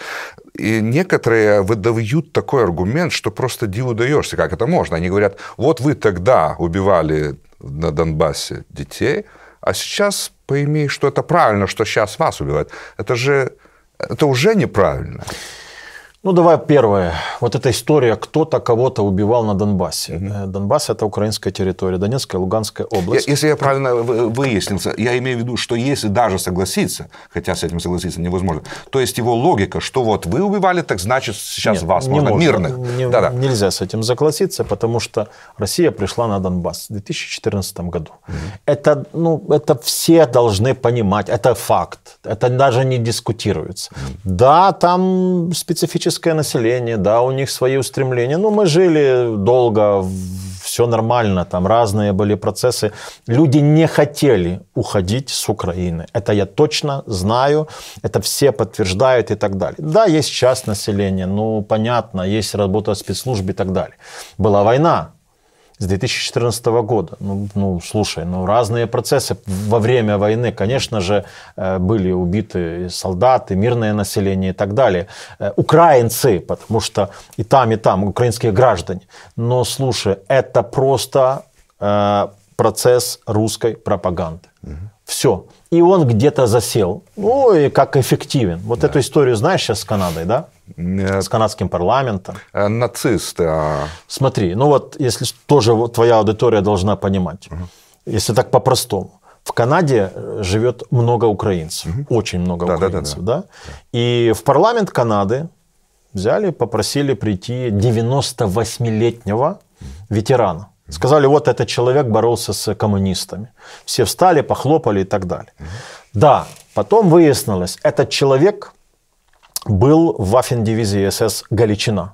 и некоторые выдают такой аргумент, что просто диву даешься, как это можно. Они говорят, вот вы тогда убивали на Донбассе детей, а сейчас пойми, что это правильно, что сейчас вас убивают. Это же это уже неправильно. Ну, давай первое. Вот эта история, кто-то кого-то убивал на Донбассе. Mm-hmm. Донбасс – это украинская территория, Донецкая, Луганская область. если я правильно выяснился, я имею в виду, что если даже согласиться, хотя с этим согласиться невозможно, то есть его логика, что вот вы убивали, так значит сейчас Нет, вас не можно, можно, мирных. Не, Нельзя с этим согласиться, потому что Россия пришла на Донбасс в 2014 году. Mm-hmm. Это, ну, это все должны понимать, это факт, это даже не дискутируется. Mm-hmm. Да, там специфически политическое население, да, у них свои устремления. Ну, мы жили долго, все нормально, там разные были процессы. Люди не хотели уходить с Украины. Это я точно знаю, это все подтверждают и так далее. Да, есть часть населения, ну, понятно, есть работа спецслужб и так далее. Была война, с 2014 года. Ну, ну, слушай, ну, разные процессы во время войны, конечно же, э, были убиты солдаты, мирное население и так далее. Э, украинцы, потому что и там, и там украинские граждане. Но, слушай, это просто э, процесс русской пропаганды. Все. И он где-то засел. Ну, и как эффективен. Вот да. эту историю знаешь сейчас с Канадой, да? Э, с канадским парламентом. Э, нацисты. А. Смотри, ну вот если тоже твоя аудитория должна понимать, угу. если так по-простому. В Канаде э, живет много украинцев, угу. очень много да, украинцев, да, да, да. да. И в парламент Канады взяли, попросили прийти 98-летнего ветерана. Сказали, вот этот человек боролся с коммунистами. Все встали, похлопали и так далее. Да, потом выяснилось, этот человек был в Вафен-дивизии СС «Галичина».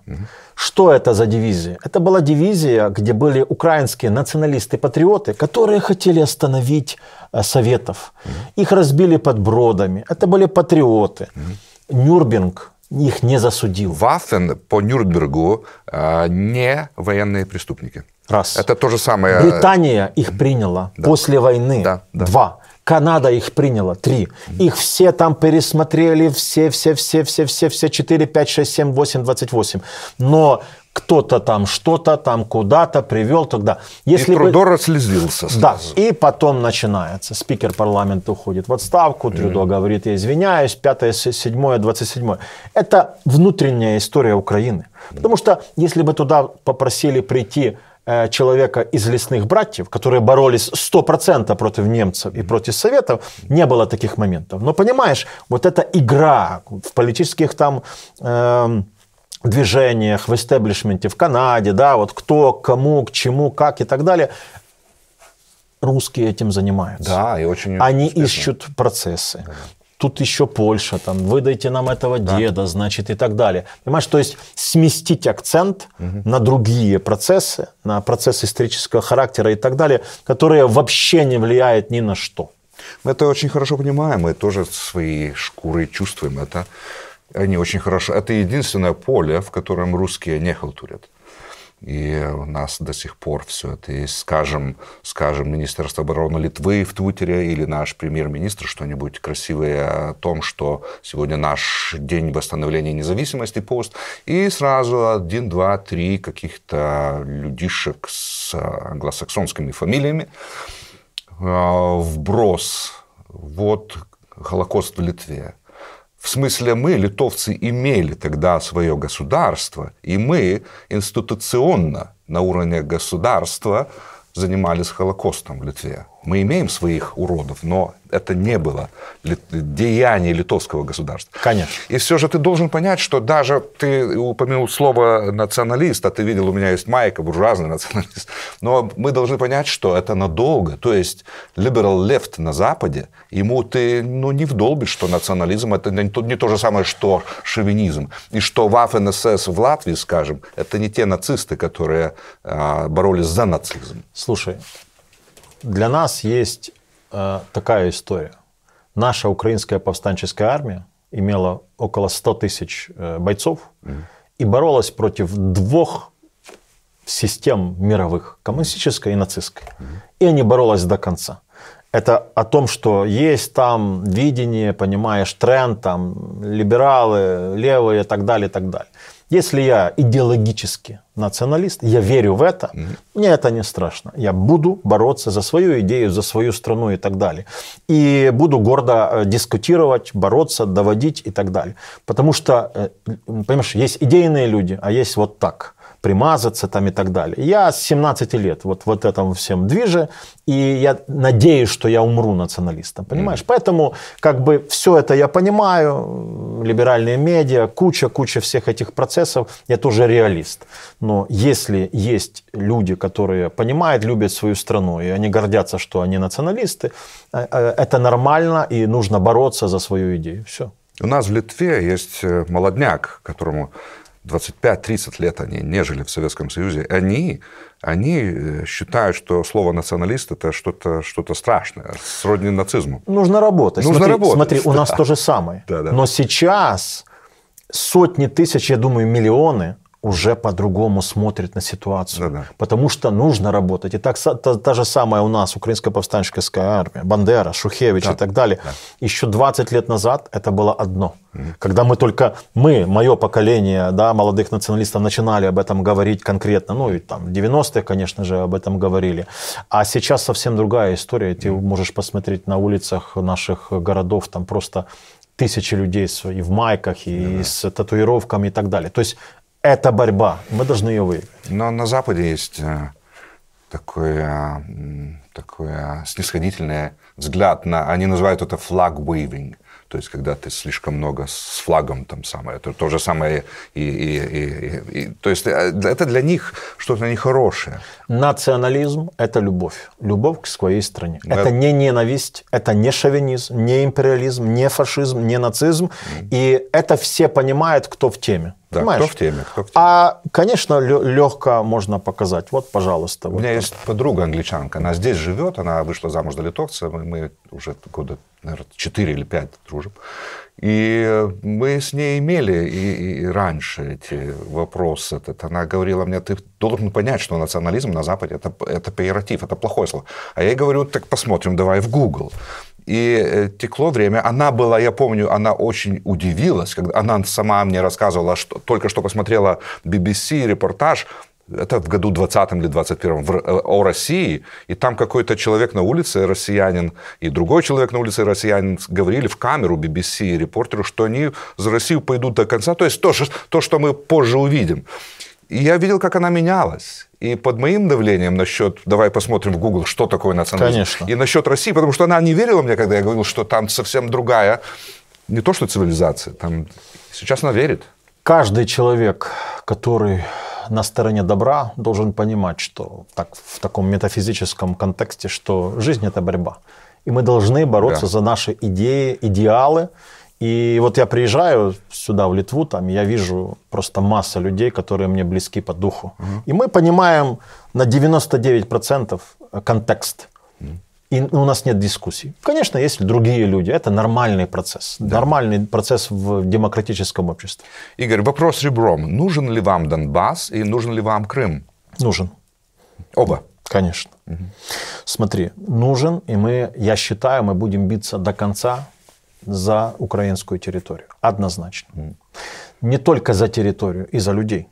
Что это за дивизия? Это была дивизия, где были украинские националисты-патриоты, которые хотели остановить э, Советов. Их разбили под бродами. Это были патриоты. Угу. Нюрбинг их не засудил. Вафен по Нюрнбергу э, не военные преступники. Раз. Это то же самое. Э, Британия их приняла да. после войны. Да, да. Два. Канада их приняла, три. Их все там пересмотрели, все, все, все, все, все, все, 4, 5, 6, 7, 8, 28. Но кто-то там что-то там куда-то привел тогда. Если и Трудо бы... расслезился сразу. Да, и потом начинается. Спикер парламента уходит в отставку, Трюдо mm говорит, я извиняюсь, пятое, седьмое, двадцать седьмое. Это внутренняя история Украины. Потому что если бы туда попросили прийти Э, человека из лесных братьев, которые боролись 100% против немцев и против советов, не было таких моментов. Но понимаешь, вот эта игра в политических там э, движениях, в истеблишменте, в Канаде, да, вот кто, кому, к чему, как и так далее, русские этим занимаются. Да, и очень Они успешно. ищут процессы. Да тут еще Польша, там, выдайте нам этого да. деда, значит, и так далее. Понимаешь, то есть сместить акцент угу. на другие процессы, на процессы исторического характера и так далее, которые вообще не влияют ни на что. Мы это очень хорошо понимаем, мы тоже свои шкуры чувствуем это. Они очень хорошо. Это единственное поле, в котором русские не халтурят. И у нас до сих пор все это есть. Скажем, скажем Министерство обороны Литвы в Твиттере или наш премьер-министр что-нибудь красивое о том, что сегодня наш день восстановления независимости пост. И сразу один, два, три каких-то людишек с э, англосаксонскими фамилиями. А, вброс. Вот Холокост в Литве в смысле, мы, литовцы, имели тогда свое государство, и мы институционно на уровне государства занимались Холокостом в Литве. Мы имеем своих уродов, но это не было деяние литовского государства. Конечно. И все же ты должен понять, что даже ты упомянул слово националист, а ты видел, у меня есть майка, буржуазный националист, но мы должны понять, что это надолго. То есть liberal left на Западе, ему ты ну, не вдолбишь, что национализм это не то, не то же самое, что шовинизм. И что в АФНСС в Латвии, скажем, это не те нацисты, которые а, боролись за нацизм. Слушай, для нас есть э, такая история. Наша украинская повстанческая армия имела около 100 тысяч э, бойцов mm-hmm. и боролась против двух систем мировых, коммунистической и нацистской. Mm-hmm. И они боролась до конца. Это о том, что есть там видение, понимаешь, тренд, там либералы, левые и так далее, и так далее. Если я идеологически националист, я верю в это, mm-hmm. мне это не страшно. Я буду бороться за свою идею, за свою страну и так далее. И буду гордо э, дискутировать, бороться, доводить и так далее. Потому что, э, понимаешь, есть идейные люди, а есть вот так примазаться там и так далее. Я с 17 лет вот в вот этом всем движе, и я надеюсь, что я умру националистом, понимаешь? Mm. Поэтому как бы все это я понимаю, либеральные медиа, куча-куча всех этих процессов, я тоже реалист. Но если есть люди, которые понимают, любят свою страну, и они гордятся, что они националисты, э, э, это нормально, и нужно бороться за свою идею. Все. У нас в Литве есть э, молодняк, которому 25-30 лет они не жили в Советском Союзе, они, они э, считают, что слово «националист» – это что-то что страшное, сродни нацизму. Нужно работать. Нужно смотри, работать. Смотри, у да. нас [laughs] то же самое. Да, да. Но сейчас сотни тысяч, я думаю, миллионы уже по-другому смотрит на ситуацию. Да -да. Потому что нужно работать. И так та, та же самая у нас украинская повстанческая армия, Бандера, Шухевич да. и так далее. Да. Еще 20 лет назад это было одно. Угу. Когда мы только, мы, мое поколение да, молодых националистов начинали об этом говорить конкретно. Ну и там 90-е, конечно же, об этом говорили. А сейчас совсем другая история. Ты угу. можешь посмотреть на улицах наших городов, там просто тысячи людей и в майках, и да. с татуировками и так далее. То есть это борьба. Мы должны ее выиграть. Но на Западе есть э, такое, э, такое снисходительный взгляд на... Они называют это флаг waving. То есть, когда ты слишком много с флагом там самое. То, то же самое и, и, и, и... То есть, э, это для них что-то нехорошее. Национализм – это любовь. Любовь к своей стране. Но это не ненависть, это не шовинизм, не империализм, не фашизм, не нацизм. Mm. И это все понимают, кто в теме. Да, Понимаешь? Кто в теме? Кто в теме? А, конечно, легко можно показать. Вот, пожалуйста. Вот У меня так. есть подруга англичанка. Она здесь живет, она вышла замуж за литовца. Мы, мы уже года, наверное, 4 или 5 дружим. И мы с ней имели и, и раньше эти вопросы. Этот. Она говорила мне, ты должен понять, что национализм на Западе это, это пиратив, это плохое слово. А я ей говорю, так посмотрим, давай в Google. И э, текло время. Она была, я помню, она очень удивилась, когда она сама мне рассказывала, что только что посмотрела BBC репортаж, это в году 20 или 21 в, э, о России, и там какой-то человек на улице, россиянин, и другой человек на улице, россиянин, говорили в камеру BBC репортеру, что они за Россию пойдут до конца, то есть то, то что мы позже увидим. И я видел, как она менялась. И под моим давлением насчет, давай посмотрим в Google, что такое национализм. Конечно. И насчет России, потому что она не верила мне, когда я говорил, что там совсем другая, не то что цивилизация, там сейчас она верит. Каждый человек, который на стороне добра, должен понимать, что так, в таком метафизическом контексте, что жизнь – это борьба. И мы должны бороться да. за наши идеи, идеалы, и вот я приезжаю сюда, в Литву, там я вижу просто масса людей, которые мне близки по духу. Угу. И мы понимаем на 99% контекст. И у нас нет дискуссий. Конечно, есть другие люди. Это нормальный процесс. Да. Нормальный процесс в демократическом обществе. Игорь, вопрос ребром. Нужен ли вам Донбасс и нужен ли вам Крым? Нужен. Оба? Конечно. Угу. Смотри, нужен, и мы, я считаю, мы будем биться до конца за украинскую территорию. Однозначно. Не только за территорию, и за людей.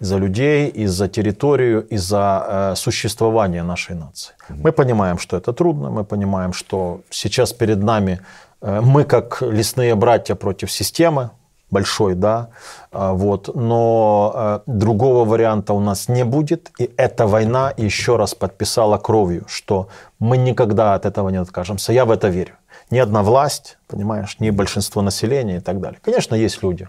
И за людей, и за территорию, и за э, существование нашей нации. Мы понимаем, что это трудно, мы понимаем, что сейчас перед нами э, мы как лесные братья против системы, большой, да, э, вот, но э, другого варианта у нас не будет, и эта война еще раз подписала кровью, что мы никогда от этого не откажемся, я в это верю ни одна власть, понимаешь, ни большинство населения и так далее. Конечно, есть люди,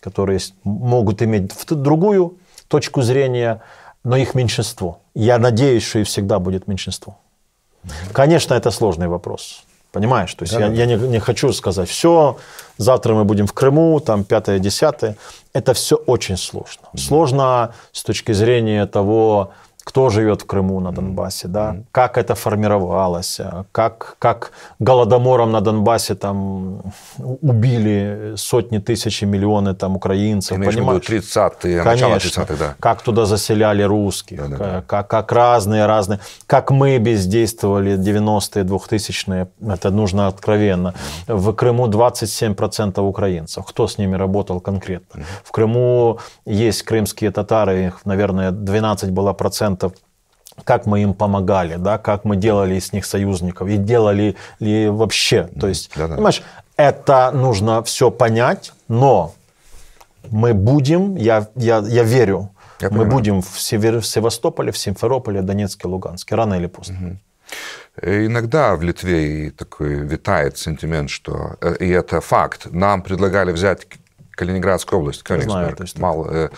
которые могут иметь другую точку зрения, но их меньшинство. Я надеюсь, что и всегда будет меньшинство. Конечно, это сложный вопрос. Понимаешь, то есть да, я, да. я не, не хочу сказать, все, завтра мы будем в Крыму, там пятое, десятое. Это все очень сложно. Сложно с точки зрения того, кто живет в Крыму на Донбассе, да, как это формировалось, как, как голодомором на Донбассе там убили сотни тысяч и миллионы там украинцев, понимаешь? 30-е, Конечно. 30-х, да. Как туда заселяли русских, да, да, да. Как, как разные, разные, как мы бездействовали 90-е, 2000-е, это нужно откровенно. В Крыму 27% украинцев. Кто с ними работал конкретно? В Крыму есть крымские татары, их, наверное, 12 было процентов как мы им помогали, да, как мы делали с них союзников и делали ли вообще. То есть, да, да. понимаешь, это нужно все понять, но мы будем, я, я, я верю, я мы понимаю. будем в, Север, в Севастополе, в Симферополе, Донецке, Луганске, рано или поздно. Угу. Иногда в Литве и такой витает сентимент, что э, и это факт. Нам предлагали взять Калининградскую область, Кёнигсберг, Знаю, мало, э,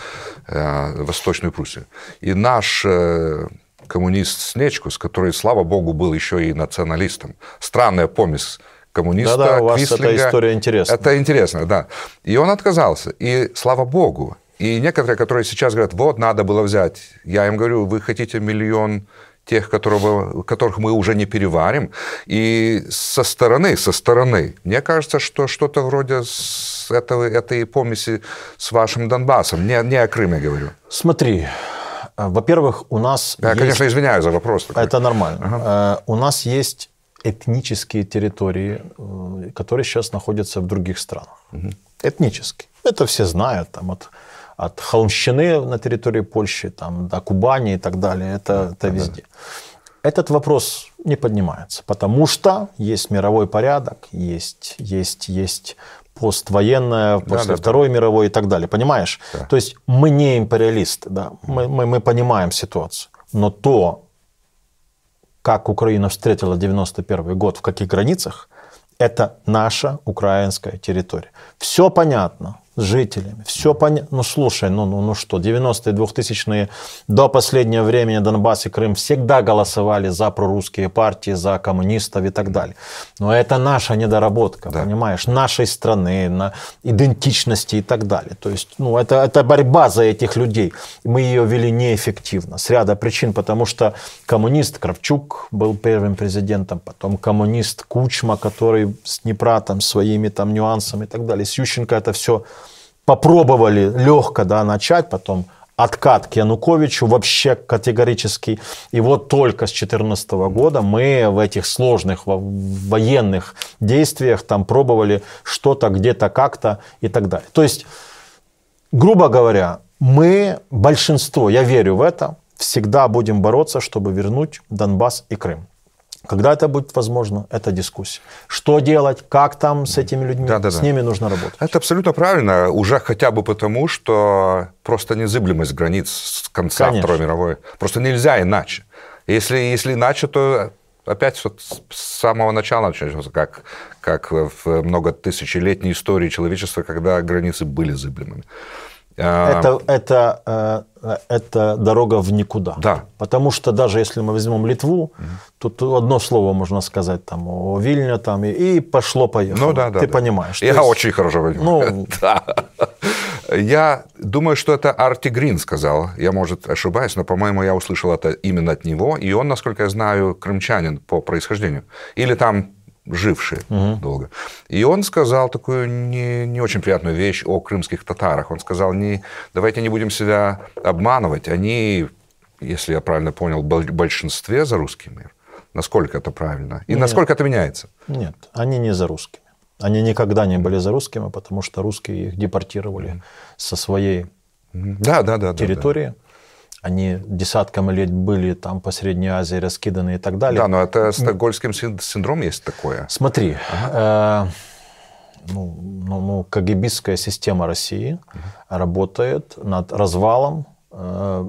э, Восточную Пруссию. И наш э, коммунист Снечкус, который, слава богу, был еще и националистом. Странная помесь коммуниста Да-да, у вас Квислинга. эта история интересна. Это интересно, да. И он отказался. И слава богу. И некоторые, которые сейчас говорят, вот, надо было взять. Я им говорю, вы хотите миллион тех, которого, которых мы уже не переварим. И со стороны, со стороны, мне кажется, что что-то вроде этого, этой помеси с вашим Донбассом. Не, не о Крыме говорю. Смотри, а, во-первых, у нас... Я, есть... конечно, извиняюсь за вопрос. Такой. Это нормально. Ага. А, у нас есть этнические территории, э, которые сейчас находятся в других странах. Угу. Этнические. Это все знают. Там, от, от Холмщины на территории Польши там, до Кубани и так далее. Это, это везде. Этот вопрос не поднимается, потому что есть мировой порядок, есть, есть, есть поствоенная, да, после да, Второй да. мировой и так далее. Понимаешь? Да. То есть мы не империалисты, да, мы, мы, мы понимаем ситуацию. Но то, как Украина встретила 91 год, в каких границах, это наша украинская территория. Все понятно, жителями. Все понятно. Ну, слушай, ну, ну, ну что, 90-е, 2000-е, до последнего времени Донбасс и Крым всегда голосовали за прорусские партии, за коммунистов и так далее. Но это наша недоработка, да. понимаешь, нашей страны, на идентичности и так далее. То есть, ну, это, это борьба за этих людей. Мы ее вели неэффективно с ряда причин, потому что коммунист Кравчук был первым президентом, потом коммунист Кучма, который с Днепра там своими там нюансами и так далее. С Ющенко это все попробовали легко да, начать, потом откат к Януковичу вообще категорический. И вот только с 2014 года мы в этих сложных военных действиях там пробовали что-то, где-то, как-то и так далее. То есть, грубо говоря, мы, большинство, я верю в это, всегда будем бороться, чтобы вернуть Донбасс и Крым. Когда это будет возможно, это дискуссия. Что делать, как там с этими людьми, да, да, с да. ними нужно работать. Это абсолютно правильно, уже хотя бы потому, что просто незыблемость границ с конца Конечно. Второй мировой. Просто нельзя иначе. Если, если иначе, то опять вот с самого начала начнется, как, как в многотысячелетней истории человечества, когда границы были зыблемыми. А, это, это э, Э, это дорога в никуда. Да. Потому что даже если мы возьмем Литву, угу. то, одно слово можно сказать там о Вильне там и, и пошло поехало. Ну да, да. Ты да. понимаешь. Я есть, очень хорошо понимаю. Ну, [laughs] да. Я думаю, что это Арти Грин сказал. Я, может, ошибаюсь, но, по-моему, я услышал это именно от него. И он, насколько я знаю, крымчанин по происхождению. Или там жившие угу. долго. И он сказал такую не, не очень приятную вещь о крымских татарах. Он сказал, не, давайте не будем себя обманывать. Они, если я правильно понял, в большинстве за русский мир. Насколько это правильно? И Нет. насколько это меняется? Нет, они не за русскими. Они никогда не были за русскими, потому что русские их депортировали mm со своей да, да, да, территории. Да, да они десятками лет были там по Средней Азии раскиданы и так далее. Да, но это стокгольмским синдром есть такое. Смотри, ага. э, ну, ну, ну, КГБистская система России угу. работает над развалом э,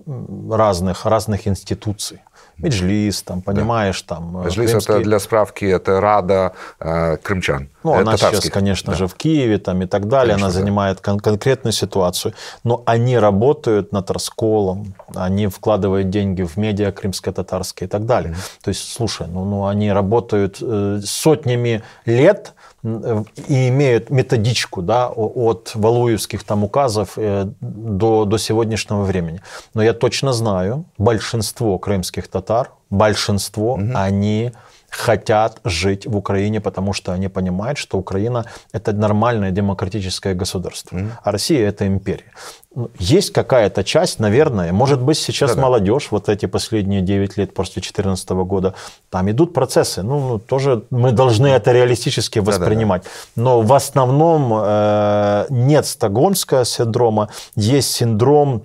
разных, разных институций. Меджлис, там, понимаешь, да. там... Э, Меджлис крымский... это для справки, это Рада э, крымчан. Ну, это она татарских. сейчас, конечно да. же, в Киеве там и так далее, конечно, она да. занимает кон- конкретную ситуацию, но они работают над расколом, они вкладывают деньги в медиа крымско-татарские и так далее. Mm-hmm. То есть, слушай, ну, ну они работают э, сотнями лет, Э, и имеют методичку да, от валуевских там указов э, до, до сегодняшнего времени. Но я точно знаю, большинство крымских татар, большинство, угу. они хотят жить в Украине, потому что они понимают, что Украина это нормальное демократическое государство, mm-hmm. а Россия это империя. Ну, есть какая-то часть, наверное, может быть, сейчас Да-да. молодежь, вот эти последние 9 лет после 2014 года, там идут процессы, ну, ну, тоже мы должны это реалистически воспринимать. Да-да-да. Но в основном э, нет стокгольмского синдрома, есть синдром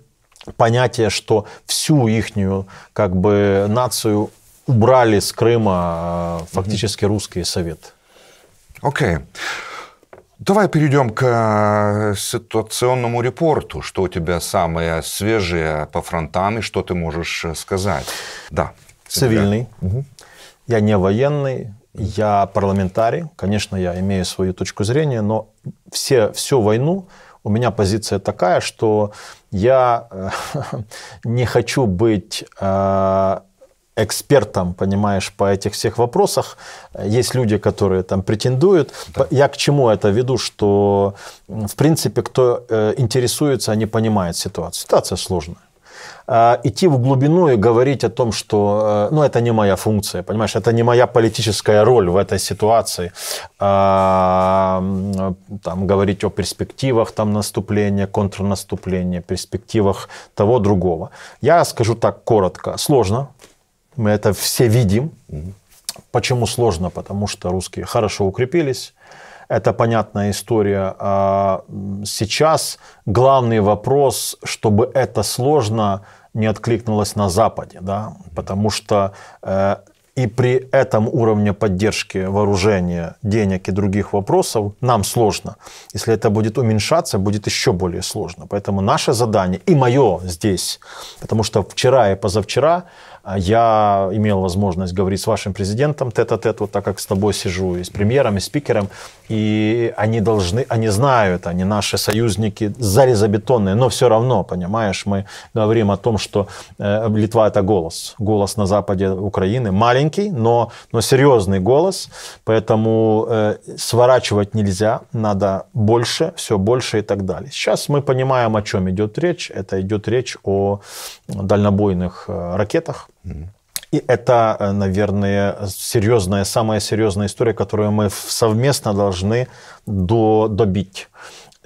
понятия, что всю ихнюю как бы нацию убрали с Крыма а, фактически русские Совет. Окей. Okay. Давай перейдем к э, ситуационному репорту. Что у тебя самое свежее по фронтам и что ты можешь э, сказать? Да. Цивильный. Угу. Я не военный, я парламентарий. Конечно, я имею свою точку зрения, но все, всю войну у меня позиция такая, что я э, [laughs] не хочу быть экспертом, понимаешь, по этих всех вопросах. Есть люди, которые там претендуют. Да. Я к чему это веду, что, в принципе, кто э, интересуется, они понимают ситуацию. Ситуация сложная а, идти в глубину и говорить о том, что э, ну, это не моя функция, понимаешь, это не моя политическая роль в этой ситуации. А, там, говорить о перспективах там, наступления, контрнаступления, перспективах того другого. Я скажу так коротко. Сложно, мы это все видим. Почему сложно? Потому что русские хорошо укрепились. Это понятная история. А сейчас главный вопрос, чтобы это сложно не откликнулось на Западе, да, потому что э, и при этом уровне поддержки вооружения, денег и других вопросов нам сложно. Если это будет уменьшаться, будет еще более сложно. Поэтому наше задание и мое здесь, потому что вчера и позавчера а я имел возможность говорить с вашим президентом тет-а-тет, вот так как с тобой сижу, и с премьером, и с спикером. И они должны, они знают, они наши союзники залезобетонные, но все равно, понимаешь, мы говорим о том, что э, Литва это голос. Голос на западе Украины маленький, но, но серьезный голос. Поэтому э, сворачивать нельзя, надо больше, все больше и так далее. Сейчас мы понимаем, о чем идет речь. Это идет речь о дальнобойных э, ракетах, и это, э, наверное, серьезная, самая серьезная история, которую мы совместно должны до, добить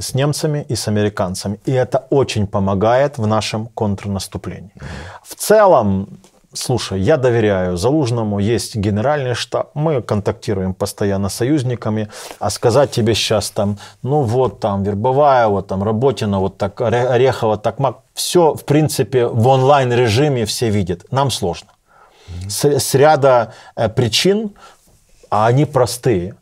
с немцами и с американцами. И это очень помогает в нашем контрнаступлении. В целом, Слушай, я доверяю Залужному, есть генеральный штаб, мы контактируем постоянно с союзниками, а сказать тебе сейчас там, ну вот там Вербовая, вот там Работина, вот так Орехова, так Мак, все в принципе в онлайн режиме все видят, нам сложно. С, с ряда э, причин, а они простые.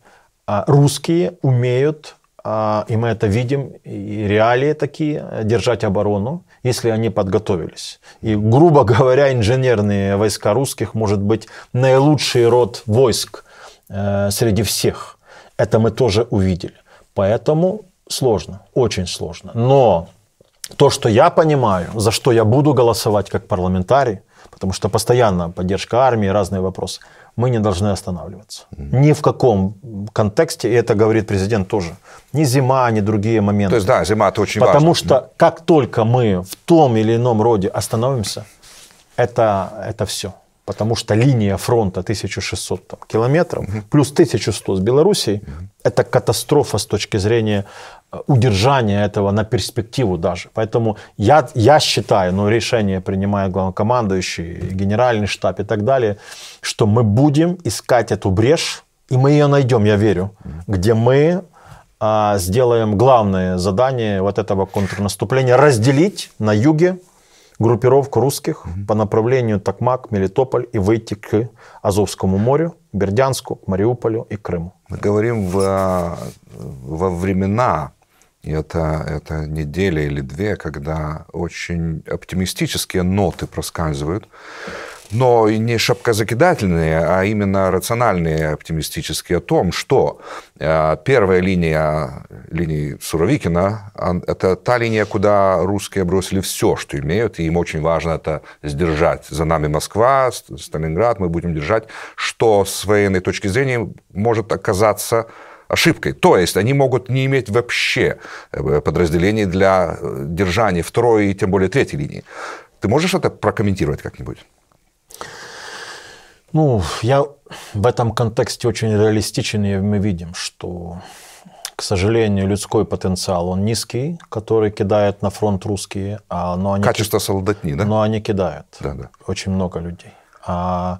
А, русские умеют, а, и мы это видим, и реалии такие, э, держать оборону если они подготовились. И, грубо говоря, инженерные войска русских, может быть, наилучший род войск э, среди всех. Это мы тоже увидели. Поэтому сложно, очень сложно. Но то, что я понимаю, за что я буду голосовать как парламентарий, потому что постоянно поддержка армии, разные вопросы – мы не должны останавливаться. Ни в каком контексте, и это говорит президент тоже. Ни зима, ни другие моменты. То есть, да, зима – это очень Потому важно. Потому что как только мы в том или ином роде остановимся, это, это все потому что линия фронта 1600 там, километров плюс 1100 с Белоруссией это катастрофа с точки зрения э, удержания этого на перспективу даже. Поэтому я, я считаю, но ну, решение принимает главнокомандующий, генеральный штаб и так далее, что мы будем искать эту брешь, и мы ее найдем, я верю, где мы а, сделаем главное задание вот этого контрнаступления, разделить на юге группировку русских по направлению Токмак, Мелитополь и выйти к Азовскому морю, Бердянску, Мариуполю и Крыму. Мы говорим во, а, во времена, и это, это неделя или две, когда очень оптимистические ноты проскальзывают но не шапкозакидательные, а именно рациональные, оптимистические о том, что э, первая линия, линии Суровикина, это та линия, куда русские бросили все, что имеют, и им очень важно это сдержать. За нами Москва, Сталинград, мы будем держать, что с военной точки зрения может оказаться ошибкой. То есть они могут не иметь вообще э, подразделений для э, держания второй и тем более третьей линии. Ты можешь это прокомментировать как-нибудь? Ну, я в этом контексте очень реалистичен, и мы видим, что, к сожалению, людской потенциал, он низкий, который кидает на фронт русские. А, но они, Качество солдатни, да? Но они кидают. Да, да. Очень много людей. А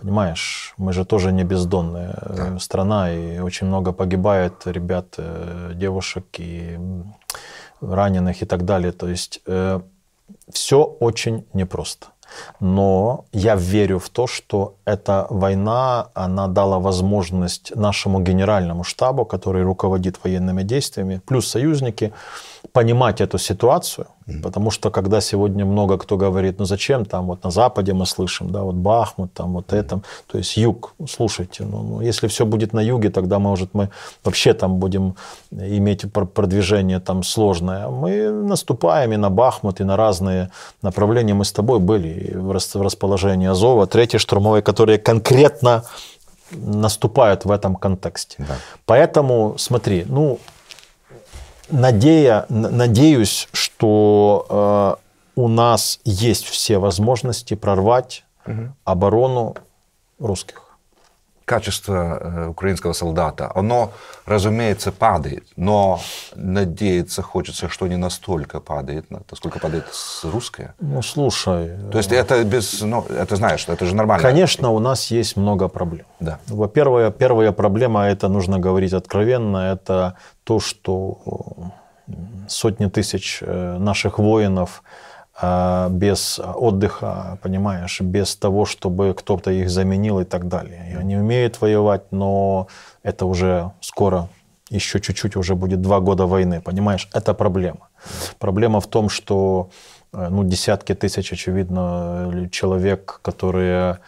Понимаешь, мы же тоже не бездонная э, да. страна, и очень много погибает ребят, э, девушек и раненых и так далее. То есть э, все очень непросто. Но я верю в то, что эта война, она дала возможность нашему генеральному штабу, который руководит военными действиями, плюс союзники, понимать эту ситуацию, mm-hmm. потому что когда сегодня много кто говорит, ну зачем там вот на Западе мы слышим, да, вот Бахмут, там вот mm-hmm. это, то есть юг, слушайте, ну, ну если все будет на юге, тогда может мы вообще там будем иметь продвижение там сложное. Мы наступаем и на Бахмут, и на разные направления. Мы с тобой были в расположении Азова, третьи штурмовые, которые конкретно наступают в этом контексте. Да. Поэтому, смотри, ну, надея, надеюсь, что э, у нас есть все возможности прорвать угу. оборону русских качество украинского солдата, оно, разумеется, падает, но надеяться хочется, что не настолько падает, насколько падает с русское. Ну, слушай. То есть это без, ну, это знаешь, это же нормально. Конечно, у нас есть много проблем. Да. Во-первых, первая проблема, это нужно говорить откровенно, это то, что э, сотни тысяч э, наших воинов а, без отдыха, понимаешь, без того, чтобы кто-то их заменил и так далее. И они умеют воевать, но это уже скоро, еще чуть-чуть уже будет два года войны, понимаешь, это проблема. Проблема в том, что э, ну, десятки тысяч, очевидно, человек, которые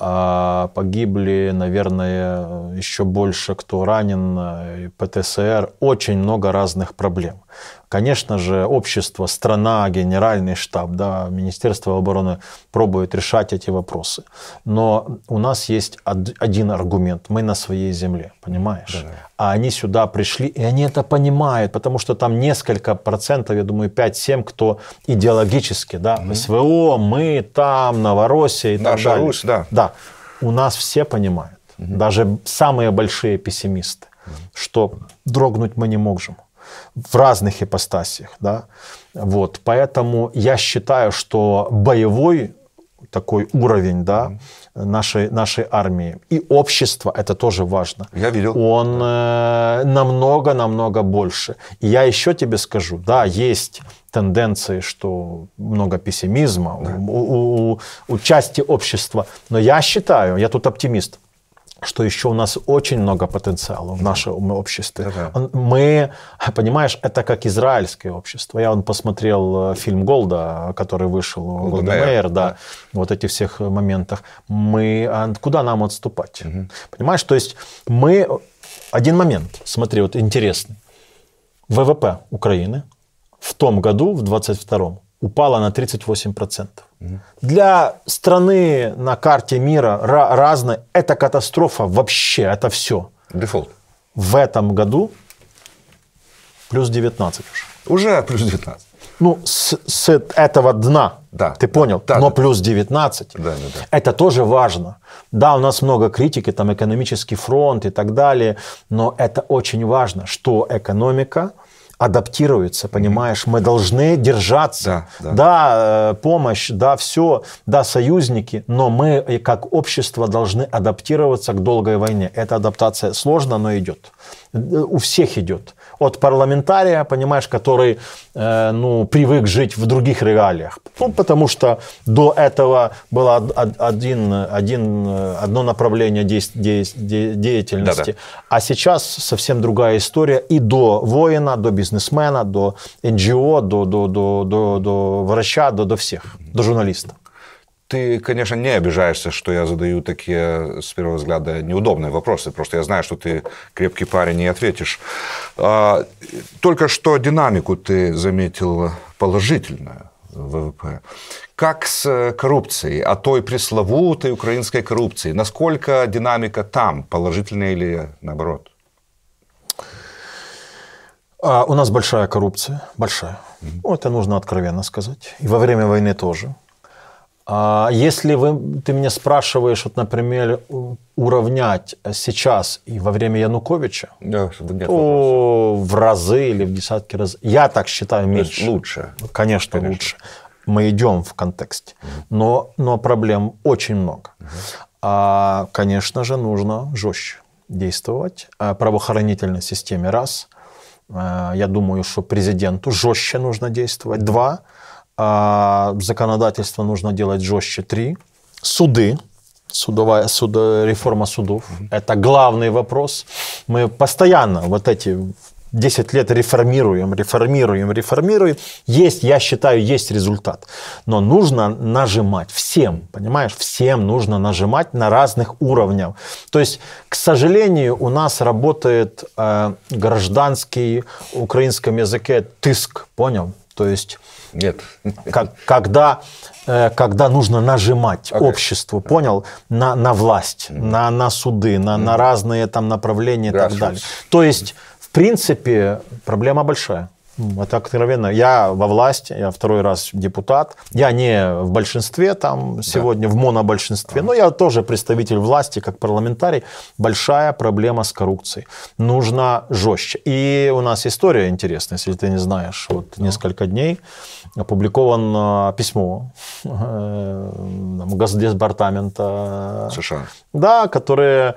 а, погибли, наверное, еще больше кто ранен, э, ПТСР, очень много разных проблем. Конечно же, общество, страна, генеральный штаб, да, Министерство обороны пробует решать эти вопросы. Но у нас есть один аргумент. Мы на своей земле, понимаешь? Да. А они сюда пришли, и они это понимают, потому что там несколько процентов, я думаю, 5-7, кто идеологически, да, угу. СВО, мы там, Новороссия и Наша так далее. Русь, да. Да. У нас все понимают, угу. даже самые большие пессимисты, угу. что дрогнуть мы не можем в разных ипостасях. Да? Вот, поэтому я считаю, что боевой такой уровень да, нашей, нашей армии и общества, это тоже важно. Я видел. Он намного-намного э, больше. И я еще тебе скажу, да, есть тенденции, что много пессимизма да. у, у, у части общества, но я считаю, я тут оптимист, что еще у нас очень много потенциала в нашем обществе. Да-да. Мы, понимаешь, это как израильское общество. Я он посмотрел э, фильм Голда, который вышел, Голда Мейер, да, да, вот этих всех моментах. Мы, а куда нам отступать? Угу. Понимаешь, то есть мы... Один момент, смотри, вот интересный. ВВП Украины в том году, в 22-м, упала на 38%. процентов Для страны на карте мира разной это катастрофа вообще, это все. Дефолт. В этом году плюс 19 уже. Уже плюс 19. Ну, с, с этого дна, да, ты понял, да, но да, плюс 19. Да, да, да. Это тоже важно. Да, у нас много критики, там экономический фронт и так далее, но это очень важно, что экономика, адаптируется, понимаешь, мы должны держаться. Да, да. да э, помощь, да, все, да, союзники, но мы как общество должны адаптироваться к долгой войне. Эта адаптация сложна, но идет. Э, у всех идет от парламентария, понимаешь, который э, ну, привык жить в других реалиях. Ну, потому что до этого было один, один, одно направление де, де, де, деятельности, Да-да. а сейчас совсем другая история и до воина, до бизнесмена, до НГО, до, до, до, до, до врача, до, до всех, до журналиста ты, конечно, не обижаешься, что я задаю такие, с первого взгляда, неудобные вопросы. Просто я знаю, что ты крепкий парень и ответишь. А, только что динамику ты заметил положительную ВВП. Как с коррупцией, о а той пресловутой украинской коррупции? Насколько динамика там положительная или наоборот? А у нас большая коррупция, большая. Mm-hmm. это нужно откровенно сказать. И во время войны тоже. А если вы, ты меня спрашиваешь, вот, например, уравнять сейчас и во время Януковича, да, то в разы или в десятки раз, я так считаю, меньше. Лучше. Ну, конечно, Конечно. лучше. Мы идем в контексте, но, но проблем очень много. Угу. А, конечно же, нужно жестче действовать. А правоохранительной системе раз. А, я думаю, что президенту жестче нужно действовать. Два а законодательство нужно делать жестче. Три. Суды. Судовая суд, реформа судов. Это главный вопрос. Мы постоянно вот эти 10 лет реформируем, реформируем, реформируем. Есть, я считаю, есть результат. Но нужно нажимать всем, понимаешь? Всем нужно нажимать на разных уровнях. То есть, к сожалению, у нас работает э, гражданский, в украинском языке тыск, понял? То есть Нет. Как, когда, э, когда нужно нажимать okay. обществу, понял, на, на власть, mm на, на суды, на, mm на разные там направления и так далее. То есть, в принципе, проблема большая. Это откровенно. Я во власти, я второй раз депутат. Я не в большинстве там сегодня, да. в монобольшинстве, но я тоже представитель власти, как парламентарий. Большая проблема с коррупцией. Нужно жестче. И у нас история интересная, если ты не знаешь. Вот да. несколько дней опубликовано э, письмо э, Госдепартамента США. Да, которое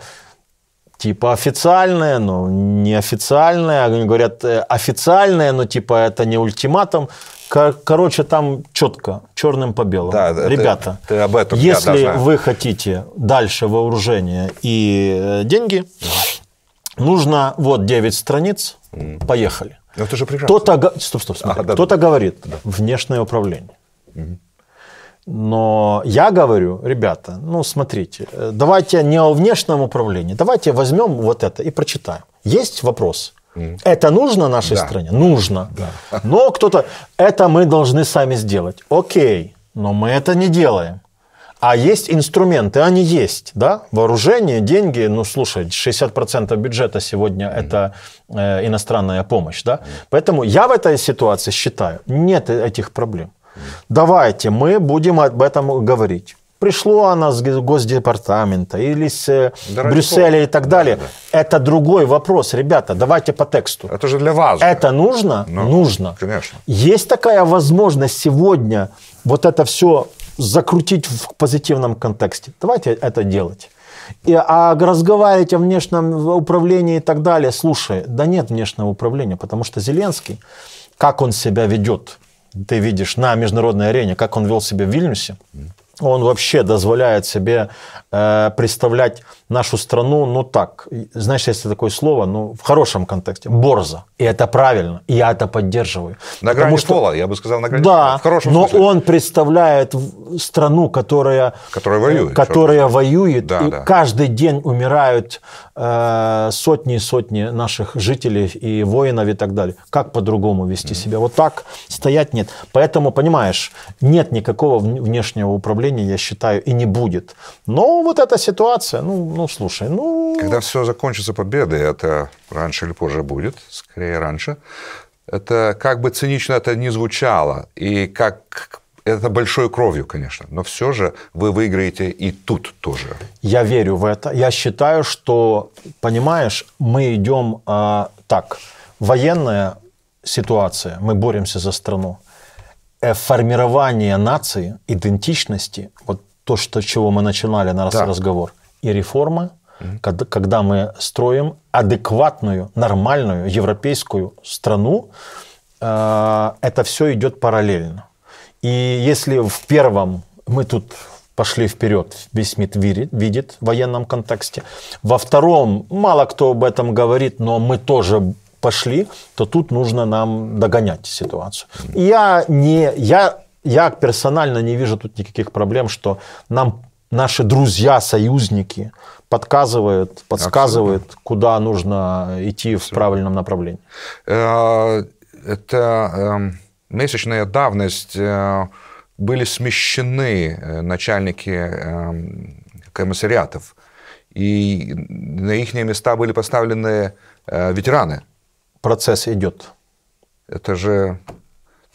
типа официальное, но неофициальное. Они говорят э, официальное, но типа это не ультиматум. Короче, там четко, черным по белому. Да, Ребята, ты, ты об этом если вы хотите дальше вооружение и э, деньги, нужно вот 9 страниц, поехали. Это же прекрасно. Кто-то, стоп, стоп, а, да, кто-то да. говорит, да. внешнее управление. Угу. Но я говорю, ребята, ну смотрите, э, давайте не о внешнем управлении, давайте возьмем вот это и прочитаем. Есть вопрос? Это нужно нашей да. стране? Нужно. Да. Но кто-то... Это мы должны сами сделать. Окей, но мы это не делаем. А есть инструменты, они есть, да? Вооружение, деньги, ну слушай, 60% бюджета сегодня mm-hmm. это э, иностранная помощь, да? Mm-hmm. Поэтому я в этой ситуации считаю, нет этих проблем. Давайте, мы будем об этом говорить. Пришло она с Госдепартамента или с э, да Брюсселя и так далее. Да, да. Это другой вопрос. Ребята, давайте по тексту. Это же для вас. Это нужно? Ну, нужно. Конечно. Есть такая возможность сегодня вот это все закрутить в позитивном контексте. Давайте это делать. И, а разговаривать о внешнем управлении и так далее, слушай, да нет внешнего управления, потому что Зеленский, как он себя ведет – ты видишь на международной арене, как он вел себя в Вильнюсе, он вообще дозволяет себе э, представлять нашу страну, ну так, знаешь, если такое слово, ну в хорошем контексте, борза, И это правильно, и я это поддерживаю. На грани что, пола, я бы сказал, на грани да, В хорошем но смысле. он представляет страну, которая, которая воюет, э, которая воюет да, и да. каждый день умирают э, сотни и сотни наших жителей и воинов и так далее. Как по-другому вести mm. себя? Вот так стоять нет. Поэтому, понимаешь, нет никакого внешнего управления, я считаю, и не будет. Но вот эта ситуация, ну, ну, слушай, ну... Когда все закончится победой, это раньше или позже будет, скорее раньше, это как бы цинично это не звучало, и как это большой кровью, конечно, но все же вы выиграете и тут тоже. Я верю в это. Я считаю, что, понимаешь, мы идем а, так. Военная ситуация, мы боремся за страну. Э, формирование нации, идентичности, вот то, что, чего мы начинали на да. разговор, и реформы, когда, когда мы строим адекватную, нормальную европейскую страну, э, это все идет параллельно. И если в первом мы тут пошли вперед, весь МИД видит, видит в военном контексте, во втором мало кто об этом говорит, но мы тоже пошли, то тут нужно нам догонять ситуацию. Я не, я я персонально не вижу тут никаких проблем, что нам наши друзья, союзники подказывают, подсказывают, Абсолютно. куда нужно идти Абсолютно. в правильном направлении. Э, это эм, месячная давность э, были смещены э, начальники эм, комиссариатов, и на их места были поставлены ветераны. Процесс идет. Это же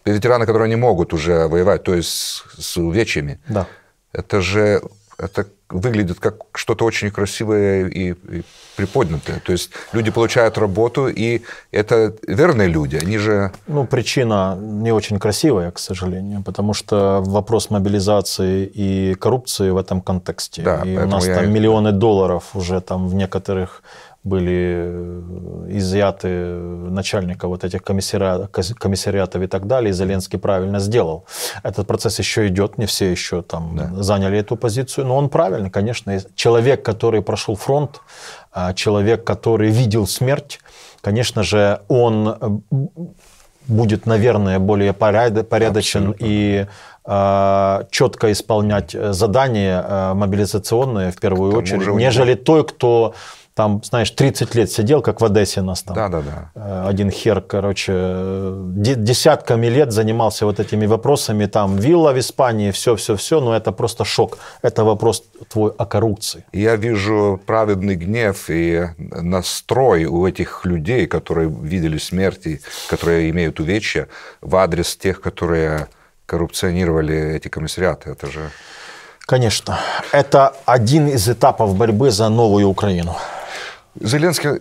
ветераны, которые не могут уже воевать, то есть с увечьями. Да. Это же это выглядит как что-то очень красивое и, и приподнятое. То есть люди получают работу, и это верные люди, они же... Ну, причина не очень красивая, к сожалению, потому что вопрос мобилизации и коррупции в этом контексте. Да, и у нас там миллионы долларов уже там в некоторых были э, изъяты начальника вот этих комиссариат, комиссариатов и так далее, и Зеленский правильно сделал. Этот процесс еще идет, не все еще там да. заняли эту позицию, но он правильно, конечно. Человек, который прошел фронт, а человек, который видел смерть, конечно же, он э, будет, наверное, более порядочен Абсолютно. и э, четко исполнять задания э, мобилизационные в первую очередь, нежели той, кто там, знаешь, 30 лет сидел, как в Одессе нас там. Да-да-да. Э, один хер, короче, десятками лет занимался вот этими вопросами. Там вилла в Испании, все-все-все. Но это просто шок. Это вопрос твой о коррупции. Я вижу праведный гнев и настрой у этих людей, которые видели смерти, которые имеют увечья, в адрес тех, которые коррупционировали эти комиссариаты. Это же... Конечно. Это один из этапов борьбы за новую Украину. Зеленский,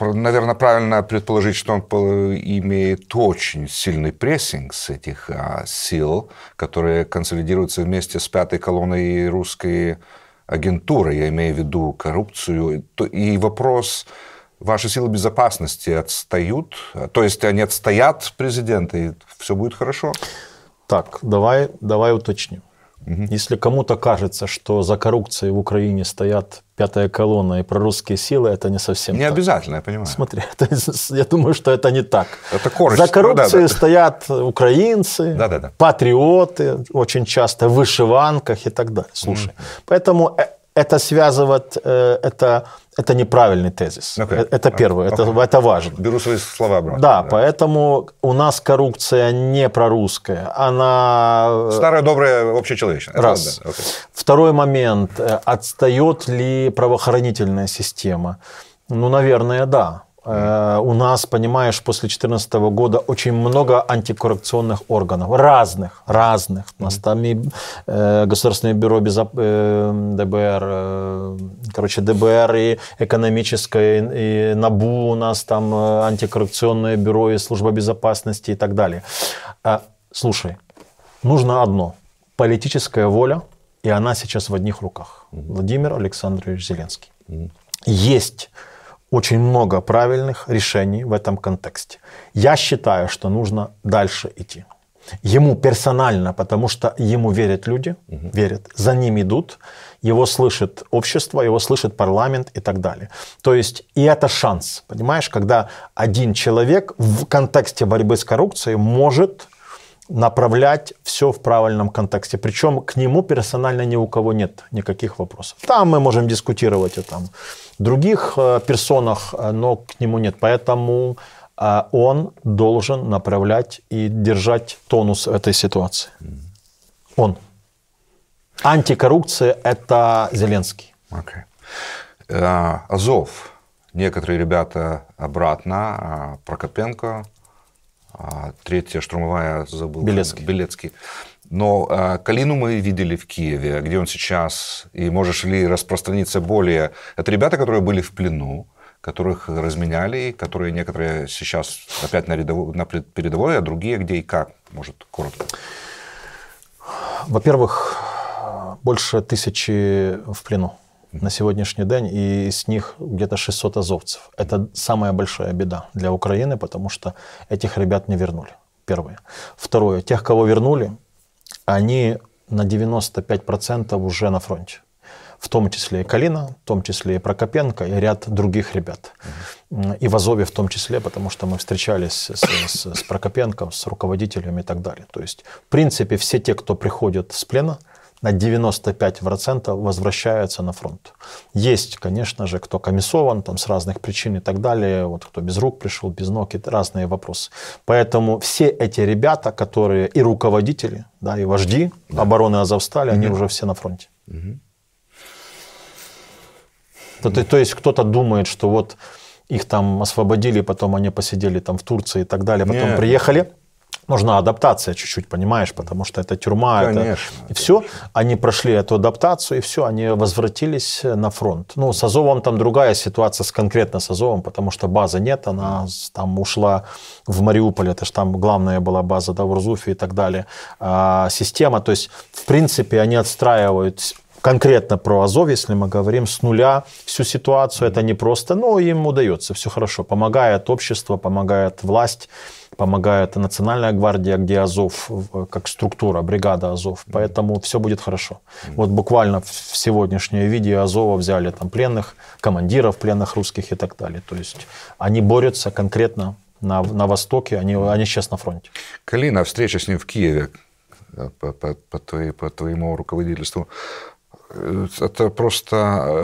наверное, правильно предположить, что он имеет очень сильный прессинг с этих а, сил, которые консолидируются вместе с пятой колонной русской агентуры, я имею в виду коррупцию. И вопрос, ваши силы безопасности отстают, то есть они отстоят президента, и все будет хорошо? Так, давай, давай уточним. Угу. Если кому-то кажется, что за коррупцией в Украине стоят пятая колонна и прорусские силы, это не совсем Не так. обязательно, я понимаю. Смотри, это, [laughs] я думаю, что это не так. Это корочка. За коррупцией ну, да, да. стоят украинцы, да, да, да. патриоты, очень часто в вышиванках и так далее. Слушай, угу. поэтому э, это связывать, э, это это неправильный тезис. Okay. Ну это первое, okay. это, это важно. Беру свои слова обратно. Да, да, поэтому у нас коррупция не прорусская, она... Э, Старая, добрая, общечеловечная. Раз. Это, да. okay. Второй момент. Э, Отстает ли правоохранительная система? Ну, наверное, да. Э, у нас, понимаешь, после 2014 года очень много антикоррупционных органов, разных, разных. У нас там и э, Государственное бюро безоп... Э, ДБР, короче, ДБР и экономическое, и НАБУ у нас там, антикоррупционное бюро и служба безопасности и так далее. слушай, нужно одно – политическая воля, и она сейчас в одних руках. Владимир Александрович Зеленский. Есть очень много правильных решений в этом контексте. Я считаю, что нужно дальше идти. Ему персонально, потому что ему верят люди, угу. верят, за ним идут, его слышит общество, его слышит парламент и так далее. То есть и это шанс, понимаешь, когда один человек в контексте борьбы с коррупцией может направлять все в правильном контексте. Причем к нему персонально ни у кого нет никаких вопросов. Там мы можем дискутировать о там, других э, персонах, э, но к нему нет. Поэтому э, он должен направлять и держать тонус этой ситуации. Он. Антикоррупция – это Зеленский. Okay. Азов. Некоторые ребята обратно, а, Прокопенко, а третья штурмовая забыл. Белецкий. Э, Белецкий. Но а, Калину мы видели в Киеве, где он сейчас, и можешь ли распространиться более. Это ребята, которые были в плену, которых разменяли, которые некоторые сейчас опять на, рядовой, на передовой, а другие где и как, может, коротко. Во-первых, больше тысячи в плену на сегодняшний день, и из них где-то 600 азовцев. Это самая большая беда для Украины, потому что этих ребят не вернули. Первое. Второе. Тех, кого вернули, они на 95% уже на фронте. В том числе и Калина, в том числе и Прокопенко и ряд других ребят. И в Азове в том числе, потому что мы встречались с, с, с Прокопенком, с руководителями и так далее. То есть, в принципе, все те, кто приходят с плена – на 95% возвращаются на фронт. Есть, конечно же, кто комиссован там, с разных причин и так далее, вот кто без рук пришел, без ног, это разные вопросы. Поэтому все эти ребята, которые и руководители, да, и вожди да. обороны Азовстали, угу. они уже все на фронте. Угу. То, то, то есть кто-то думает, что вот их там освободили, потом они посидели там в Турции и так далее, потом Нет. приехали нужна адаптация чуть-чуть, понимаешь, потому что это тюрьма, конечно, это и все. Они прошли эту адаптацию, и все, они возвратились на фронт. Ну, с Азовом там другая ситуация, с конкретно с Азовом, потому что базы нет, она там ушла в Мариуполь, это же там главная была база, да, в Урзуфе и так далее. А, система, то есть, в принципе, они отстраивают конкретно про Азов, если мы говорим с нуля всю ситуацию, это не просто, но ну, им удается, все хорошо, помогает общество, помогает власть, помогает Национальная гвардия, где Азов, как структура, бригада Азов. Поэтому все будет хорошо. Вот буквально в сегодняшнее видео Азова взяли там пленных, командиров пленных русских и так далее. То есть они борются конкретно на, на Востоке, они, они сейчас на фронте. Калина, встреча с ним в Киеве по, по, по, твоей, по твоему руководительству это просто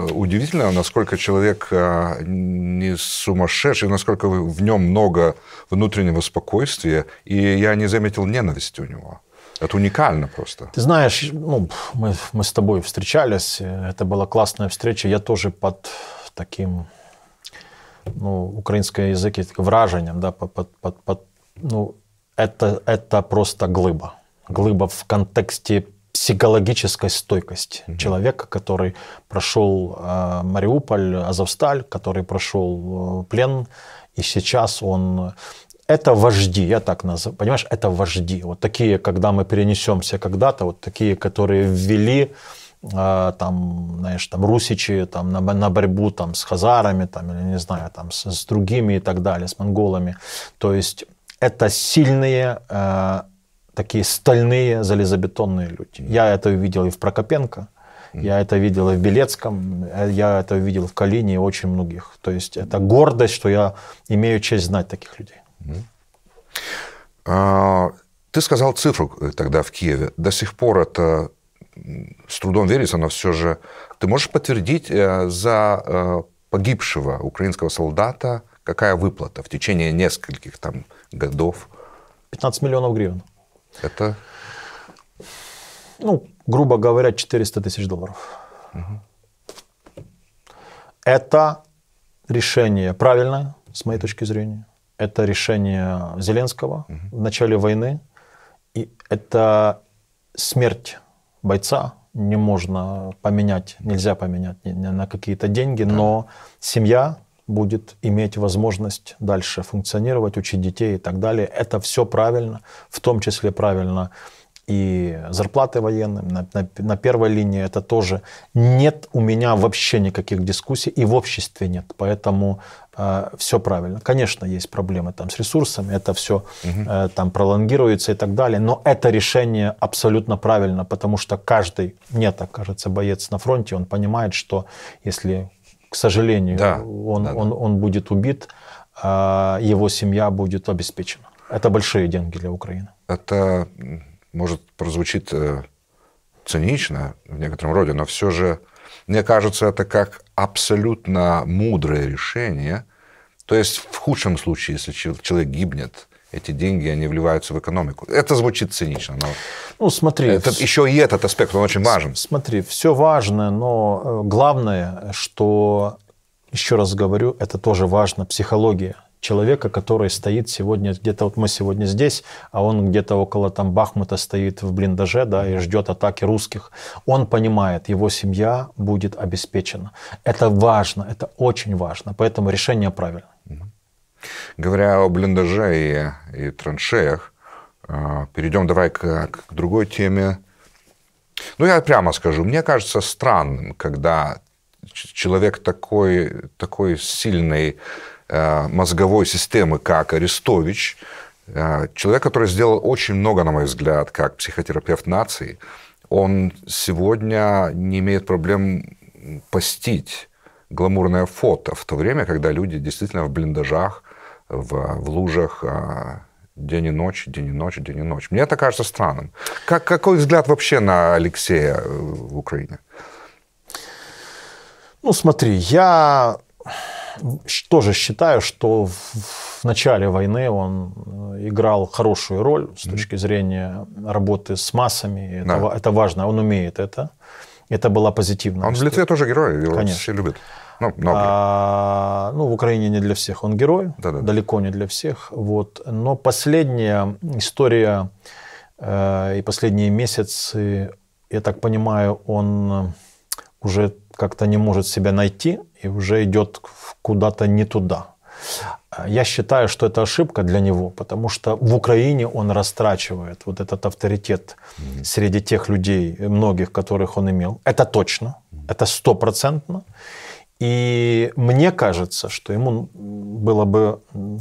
э, удивительно, насколько человек э, не сумасшедший, насколько в нем много внутреннего спокойствия, и я не заметил ненависти у него. Это уникально просто. Ты знаешь, ну, мы, мы с тобой встречались, э, это была классная встреча, я тоже под таким ну, украинском языке выражением, да, под, под, под, ну, это, это просто глыба. Глыба в контексте психологической стойкость mm-hmm. человека, который прошел э, Мариуполь, Азовсталь, который прошел э, плен, и сейчас он это вожди, я так называю, понимаешь, это вожди. Вот такие, когда мы перенесемся когда-то, вот такие, которые ввели э, там, знаешь, там, русичи там, на, на борьбу там, с хазарами, там, или, не знаю, там, с, с другими и так далее, с монголами. То есть это сильные э, такие стальные залезобетонные люди. Я это увидел и в Прокопенко, я это видел и в Белецком, э, я это видел в Калине и очень многих. То есть это гордость, что я имею честь знать таких людей. А, ты сказал цифру э, тогда в Киеве. До сих пор это с трудом верится, но все же... Ты можешь подтвердить э, за погибшего украинского солдата какая выплата в течение нескольких там годов? 15 миллионов гривен. Это? Ну, грубо говоря, 400 тысяч долларов. Угу. Это решение правильное, с моей точки зрения. Это решение Зеленского угу. в начале войны. И это смерть бойца, не можно поменять, нельзя поменять ни, ни на какие-то деньги, но семья, будет иметь возможность дальше функционировать, учить детей и так далее. Это все правильно, в том числе правильно и зарплаты военным на, на, на первой линии это тоже нет у меня вообще никаких дискуссий и в обществе нет поэтому э, все правильно конечно есть проблемы там с ресурсами это все э, там пролонгируется и так далее но это решение абсолютно правильно потому что каждый мне так кажется боец на фронте он понимает что если к сожалению, да, он, да, да. Он, он будет убит, а его семья будет обеспечена. Это большие деньги для Украины. Это, может, прозвучит э, цинично в некотором роде, но все же, мне кажется, это как абсолютно мудрое решение. То есть в худшем случае, если человек гибнет – эти деньги, они вливаются в экономику. Это звучит цинично, но... Ну, смотри... Этот, еще и этот аспект, он очень важен. Смотри, все важно, но э, главное, что, еще раз говорю, это тоже важно, психология человека, который стоит сегодня где-то, вот мы сегодня здесь, а он где-то около там Бахмута стоит в блиндаже, да, и ждет атаки русских. Он понимает, его семья будет обеспечена. Это важно, это очень важно, поэтому решение правильно. Говоря о блиндаже и, и траншеях, э, перейдем давай к, к другой теме. Ну, я прямо скажу, мне кажется странным, когда человек такой, такой сильной э, мозговой системы, как Арестович, э, человек, который сделал очень много, на мой взгляд, как психотерапевт нации, он сегодня не имеет проблем постить гламурное фото в то время, когда люди действительно в блиндажах в, в лужах а, день и ночь, день и ночь, день и ночь. Мне это кажется странным. Как, какой взгляд вообще на Алексея э, в Украине? Ну, смотри, я тоже считаю, что в начале войны он э, играл хорошую роль с точки зрения работы с массами. Это, да. это важно, он умеет это. Это была позитивная. Он в Литве тоже герой, его Конечно. все любят. Ну, много. А, ну, в Украине не для всех он герой, Да-да-да. далеко не для всех. Вот. Но последняя история э, и последние месяцы, я так понимаю, он уже как-то не может себя найти и уже идет куда-то не туда. Я считаю, что это ошибка для него, потому что в Украине он растрачивает вот этот авторитет mm-hmm. среди тех людей, многих, которых он имел. Это точно, это стопроцентно. mm и мне кажется, что ему было бы,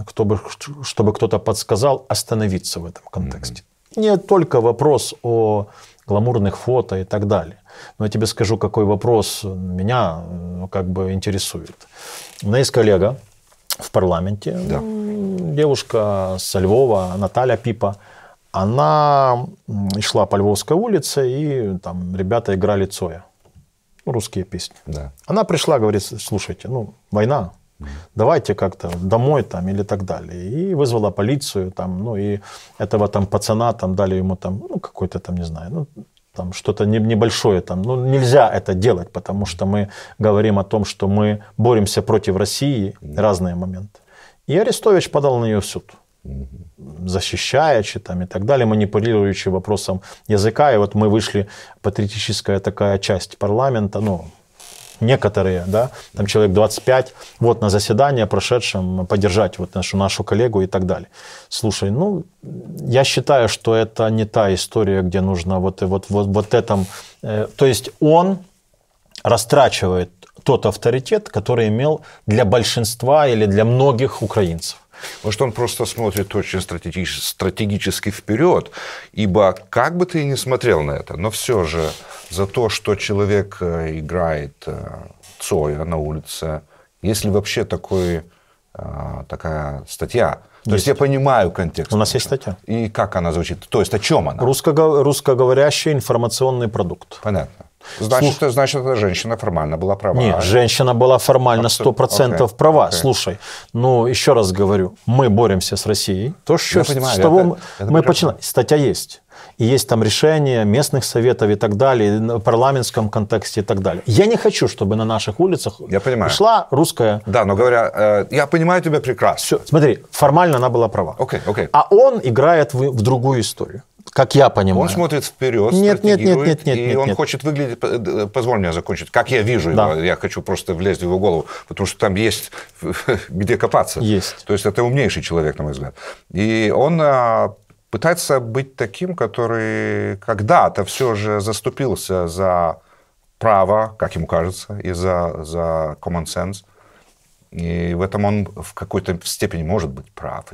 кто бы чтобы кто-то подсказал, остановиться в этом контексте. Mm-hmm. Не только вопрос о гламурных фото и так далее. Но я тебе скажу, какой вопрос меня э, как бы интересует. У меня есть коллега в парламенте, да. девушка со Львова, Наталья Пипа. Она шла по Львовской улице, и там ребята играли Цоя русские песни. Да. Она пришла, говорит, слушайте, ну, война, давайте как-то домой там или так далее. И вызвала полицию там, ну, и этого там пацана там дали ему там, ну, какой-то там, не знаю, ну, там что-то небольшое там. Ну, нельзя это делать, потому что мы говорим о том, что мы боремся против России, mm. разные моменты. И Арестович подал на нее в суд защищаючи там и так далее, манипулирующий вопросом языка. И вот мы вышли, патриотическая такая часть парламента, ну, некоторые, да, там человек 25, вот на заседание прошедшем поддержать вот нашу, нашу коллегу и так далее. Слушай, ну, я считаю, что это не та история, где нужно вот, вот, вот, вот этом... Э, то есть он растрачивает тот авторитет, который имел для большинства или для многих украинцев. Может, он просто смотрит очень стратегически, стратегически вперед, ибо как бы ты ни смотрел на это, но все же за то, что человек э, играет э, Цоя на улице, если вообще такой, э, такая статья, то есть. есть я понимаю контекст. У нас есть статья. И как она звучит? То есть о чем она? Русско- русскоговорящий информационный продукт. Понятно. Значит, Слуш... значит, эта женщина формально была права. Нет, а, женщина была формально 100% okay. права. Okay. Слушай, ну, еще раз говорю, мы боремся с Россией. То, что Я с, понимаю, с того это, мы, это мы починаем. Статья есть. И есть там решения местных советов и так далее, в парламентском контексте и так далее. Я не хочу, чтобы на наших улицах я понимаю. шла русская... Да, но говоря, э, я понимаю тебя прекрасно. Все, смотри, формально она была права. Okay, okay. А он играет в, в другую историю как я понимаю. Он смотрит вперед, нет, нет, нет, нет, нет, и нет, он нет. хочет выглядеть, позволь мне закончить, как я вижу да. его, я хочу просто влезть в его голову, потому что там есть [laughs] где копаться. Есть. То есть это умнейший человек, на мой взгляд. И он а, пытается быть таким, который когда-то все же заступился за право, как ему кажется, и за, за common sense. И в этом он в какой-то степени может быть прав.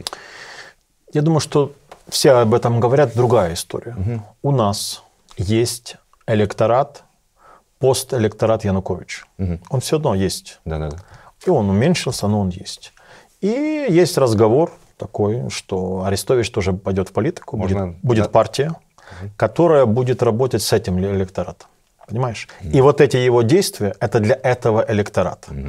Я думаю, что все об этом говорят, другая история. Угу. У нас есть электорат, постэлекторат Януковича. Угу. Он все равно есть. Да, да, да. И он уменьшился, но он есть. И есть разговор такой, что Арестович тоже пойдет в политику, Можно... будет, будет да. партия, угу. которая будет работать с этим электоратом. Понимаешь? Угу. И вот эти его действия, это для этого электората. Угу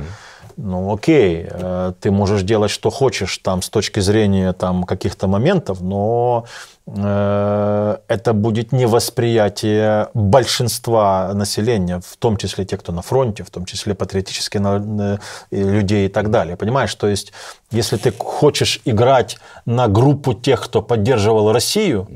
ну окей, э, ты можешь делать, что хочешь там с точки зрения там каких-то моментов, но э, это будет не восприятие большинства населения, в том числе тех, кто на фронте, в том числе патриотические на, э, людей и так далее. Понимаешь, то есть, если ты хочешь играть на группу тех, кто поддерживал Россию,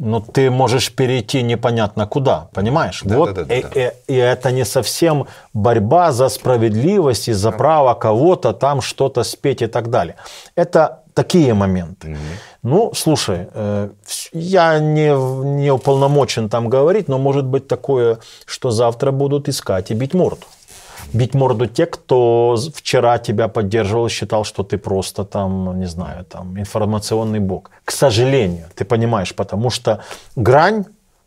но ты можешь перейти непонятно куда, понимаешь? Да, вот, да, да, и, да. И, э, э, и это не совсем борьба за справедливость и за да. право кого-то там что-то спеть и так далее. Это такие моменты. Угу. Ну, слушай, э, я не, не уполномочен там говорить, но может быть такое, что завтра будут искать и бить морду бить морду те, кто вчера тебя поддерживал, считал, что ты просто там, ну, не знаю, там информационный бог. К сожалению, ты понимаешь, потому что грань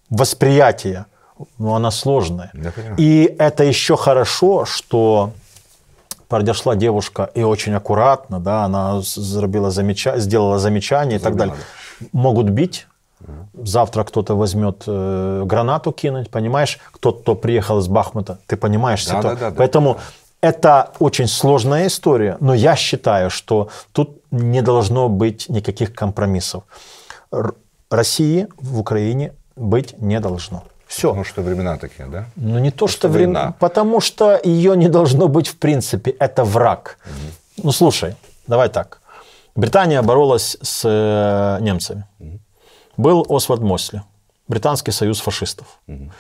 восприятия, ну, она сложная. И это еще хорошо, что подошла девушка и очень аккуратно, да, она сделала замечание и так далее. Могут бить, Завтра кто-то возьмет э, гранату кинуть, понимаешь? Кто-то кто приехал из Бахмута, ты понимаешь да, ситуацию. Да, да, Поэтому да. это очень сложная история, но я считаю, что тут не должно быть никаких компромиссов. Р России в Украине быть не должно. Все. Потому что времена такие, да? Ну не то, потому что, что времена. Потому что ее не должно быть в принципе. Это враг. Угу. Ну слушай, давай так. Британия боролась с э, немцами. Угу был Освальд Мосли, Британский союз фашистов. Угу.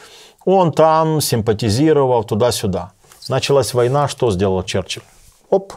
Он там симпатизировал туда-сюда. Началась война, что сделал Черчилль? Оп,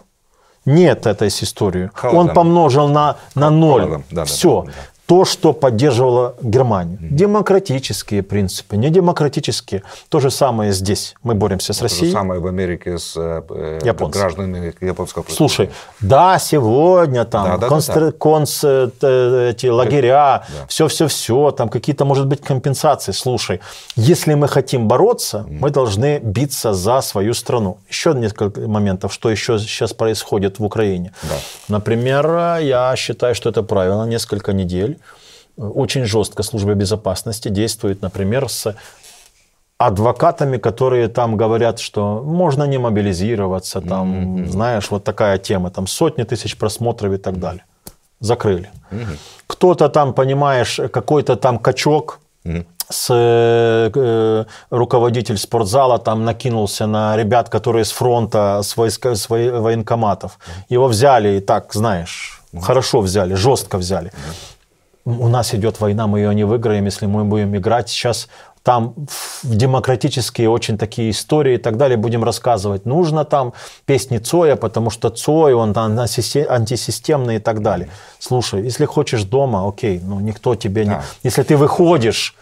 нет этой с историей. Он помножил на, на ноль. Да, Все. Да, да то, что поддерживало Германию. Демократические принципы, не демократические. То же самое здесь. Мы боремся с то Россией. То же самое в Америке с э, э Японцы. гражданами японского Слушай, да, сегодня там да, да, констр... да, э, э, да. Конс... эти лагеря, все-все-все, да. там какие-то, может быть, компенсации. Слушай, если мы хотим бороться, mm. мы должны биться за свою страну. Еще несколько моментов, что еще сейчас происходит в Украине. Да. Например, я считаю, что это правило несколько недель очень жестко служба безопасности действует, например, с адвокатами, которые там говорят, что можно не мобилизироваться, там, mm-hmm. знаешь, вот такая тема, там сотни тысяч просмотров и так далее. Закрыли. Mm-hmm. Кто-то там, понимаешь, какой-то там качок mm-hmm. с э, э, руководитель спортзала там накинулся на ребят, которые с фронта, с, войска, с военкоматов. Mm-hmm. Его взяли и так, знаешь, mm-hmm. хорошо взяли, жестко взяли. Mm-hmm у нас идет война, мы ее не выиграем, если мы будем играть сейчас там в демократические очень такие истории и так далее будем рассказывать. Нужно там песни Цоя, потому что Цой, он антисистемный и так далее. Слушай, если хочешь дома, окей, ну никто тебе да. не... Если ты выходишь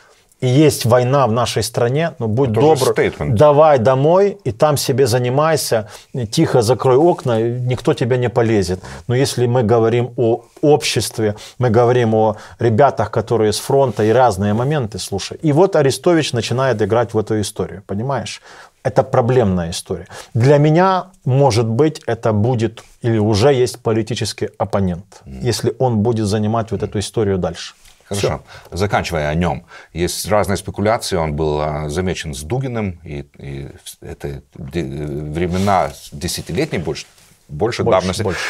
и есть война в нашей стране, ну будь Это добр, давай домой и там себе занимайся, тихо закрой окна, никто тебя не полезет. Но если мы говорим о обществе, мы говорим о ребятах, которые с фронта и разные моменты, слушай. И вот Арестович начинает играть в эту историю, понимаешь? Это проблемная история. Для меня, может быть, это будет или уже есть политический оппонент, mm. если он будет занимать вот эту историю дальше. Хорошо. Все. Заканчивая о нем. Есть разные спекуляции. Он был а, замечен с Дугиным. И, и это времена десятилетней больше, больше, больше давности. Больше.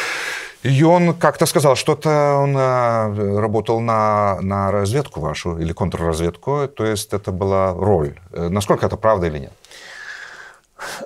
И он как-то сказал, что-то он а, работал на, на разведку вашу или контрразведку, то есть это была роль. Э, насколько это правда или нет?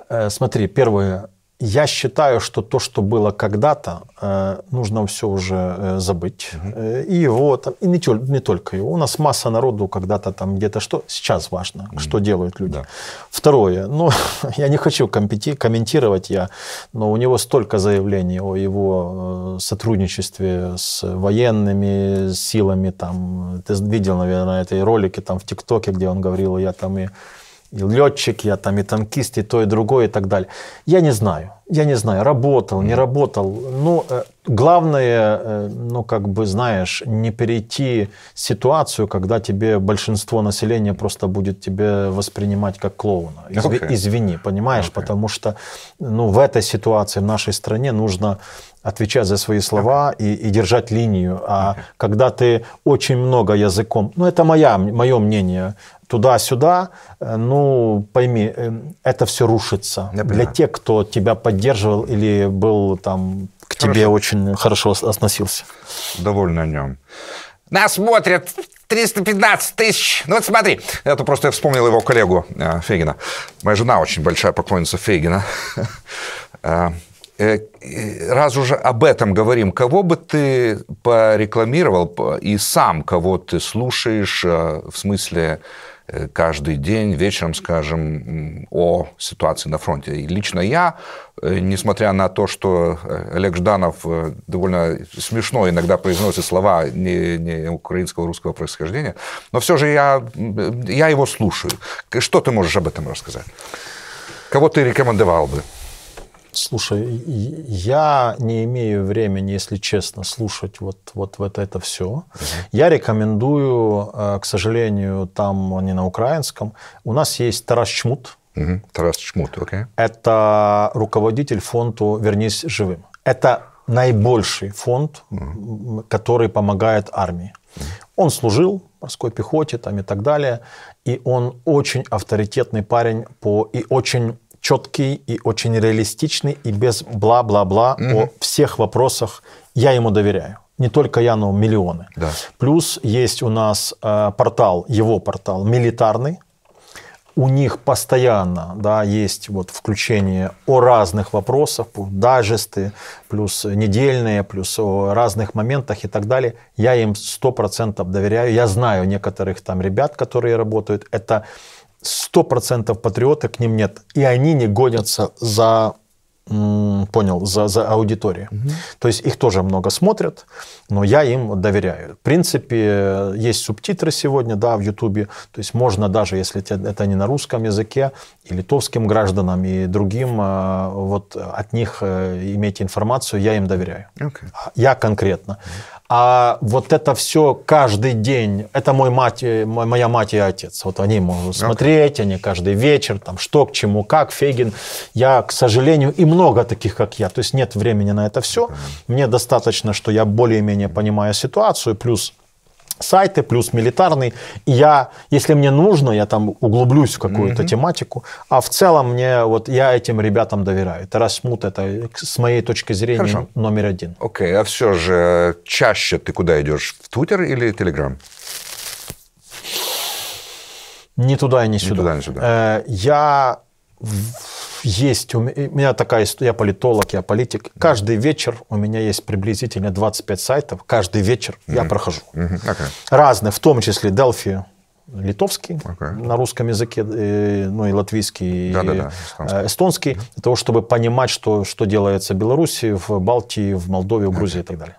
Э, смотри, первое, я считаю, что то, что было когда-то, э, нужно все уже э, забыть. Угу. И его там, и не, не только его. У нас масса народу когда-то там где-то что. Сейчас важно, угу. что делают люди. Да. Второе. Ну, [laughs] я не хочу комментировать я, но у него столько заявлений о его сотрудничестве с военными силами. Там, ты видел, наверное, эти ролики там в ТикТоке, где он говорил, я там и и летчик я там, и танкист, и то, и другое, и так далее. Я не знаю. Я не знаю, работал, не работал. Ну, э, главное, э, ну, как бы, знаешь, не перейти ситуацию, когда тебе большинство населения просто будет тебе воспринимать как клоуна. Изв... Okay. Извини, понимаешь? Okay. Потому что, ну, в этой ситуации в нашей стране нужно отвечать за свои слова okay. и, и держать линию. А okay. когда ты очень много языком, ну это моя, мое мнение, туда-сюда, э, ну, пойми, э, это все рушится. Я Для тех, кто тебя поддерживал или был там к хорошо. тебе очень хорошо относился. Довольно о нем. Нас смотрят 315 тысяч. Ну вот смотри, это просто я вспомнил его коллегу э, Фегина. Моя жена очень большая поклонница Фегина. [laughs] Раз уже об этом говорим, кого бы ты порекламировал и сам, кого ты слушаешь, в смысле каждый день вечером, скажем, о ситуации на фронте. И лично я, э, несмотря на то, что э, Олег Жданов э, довольно смешно иногда произносит слова не, не украинского русского происхождения, но все же я, я его слушаю. Что ты можешь об этом рассказать? Кого ты рекомендовал бы? Слушай, я не имею времени, если честно, слушать вот, вот, вот это все. Я рекомендую, э, к сожалению, там не на украинском. У нас есть Тарас Чмут. Тарас Чмут, окей. Это руководитель фонда «Вернись живым». Это наибольший фонд, который помогает армии. Он служил в морской пехоте там, и так далее. И он очень авторитетный парень по, и очень четкий и очень реалистичный, и без бла-бла-бла угу. о всех вопросах. Я ему доверяю. Не только я, но миллионы. Да. Плюс есть у нас э, портал, его портал, милитарный, у них постоянно да, есть вот включение о разных вопросах, дажесты, плюс недельные, плюс о разных моментах и так далее. Я им 100% доверяю. Я знаю некоторых там ребят, которые работают. Это 100% патриоты к ним нет. И они не гонятся за понял, за, за аудиторию. Угу. То есть их тоже много смотрят, но я им доверяю. В принципе, есть субтитры сегодня, да, в Ютубе. То есть можно даже, если это не на русском языке, и литовским гражданам, и другим, а, вот от них э, иметь информацию, я им доверяю. Okay. А я конкретно. Угу. А вот это все каждый день, это мой мать, э, моя мать и отец. Вот они могут смотреть, они каждый вечер, там, что к чему, как, Фегин. Я, к сожалению, и много таких, как я. То есть нет времени на это все. Мне достаточно, что я более-менее понимаю ситуацию, плюс сайты, плюс милитарный. И я, если мне нужно, я там углублюсь в какую-то mm-hmm. тематику. А в целом мне, вот я этим ребятам доверяю. Тарас Мут это, с моей точки зрения, Хорошо. номер один. Окей, okay, а все же чаще ты куда идешь? В Твиттер или Телеграм? Ни туда и ни сюда. Ни туда, ни сюда. Э, я есть, у меня такая история, я политолог, я политик. Каждый вечер у меня есть приблизительно 25 сайтов, каждый вечер mm-hmm. я прохожу. Mm-hmm. Okay. Разные, в том числе Delphi, литовский okay. на русском языке, э, ну и латвийский, и эстонский, эстонский для того, чтобы понимать, что, что делается в Беларуси, в Балтии, в Молдове, в Грузии okay. и так далее.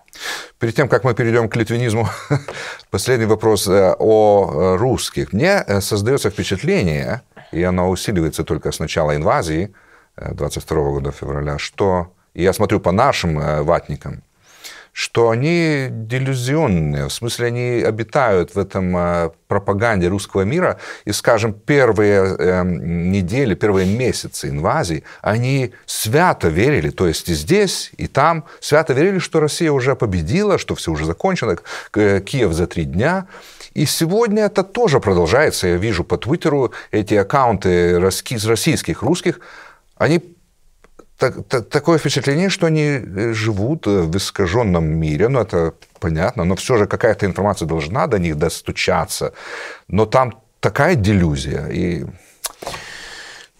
Перед тем, как мы перейдем к литвинизму, [laughs] последний вопрос э, о э, русских. Мне создается впечатление, и оно усиливается только с начала инвазии 22 э, года февраля, что, я смотрю по нашим э, ватникам, что они делюзионные, в смысле они обитают в этом э, пропаганде русского мира, и, скажем, первые эм, недели, первые месяцы инвазии, они свято верили, то есть и здесь, и там, свято верили, что Россия уже победила, что все уже закончено, Киев за три дня, и сегодня это тоже продолжается. Я вижу по Твиттеру эти аккаунты из российских, русских, они так, так, такое впечатление, что они э, живут э, в искаженном мире, ну это понятно, но все же какая-то информация должна до них достучаться, но там такая делюзия. И...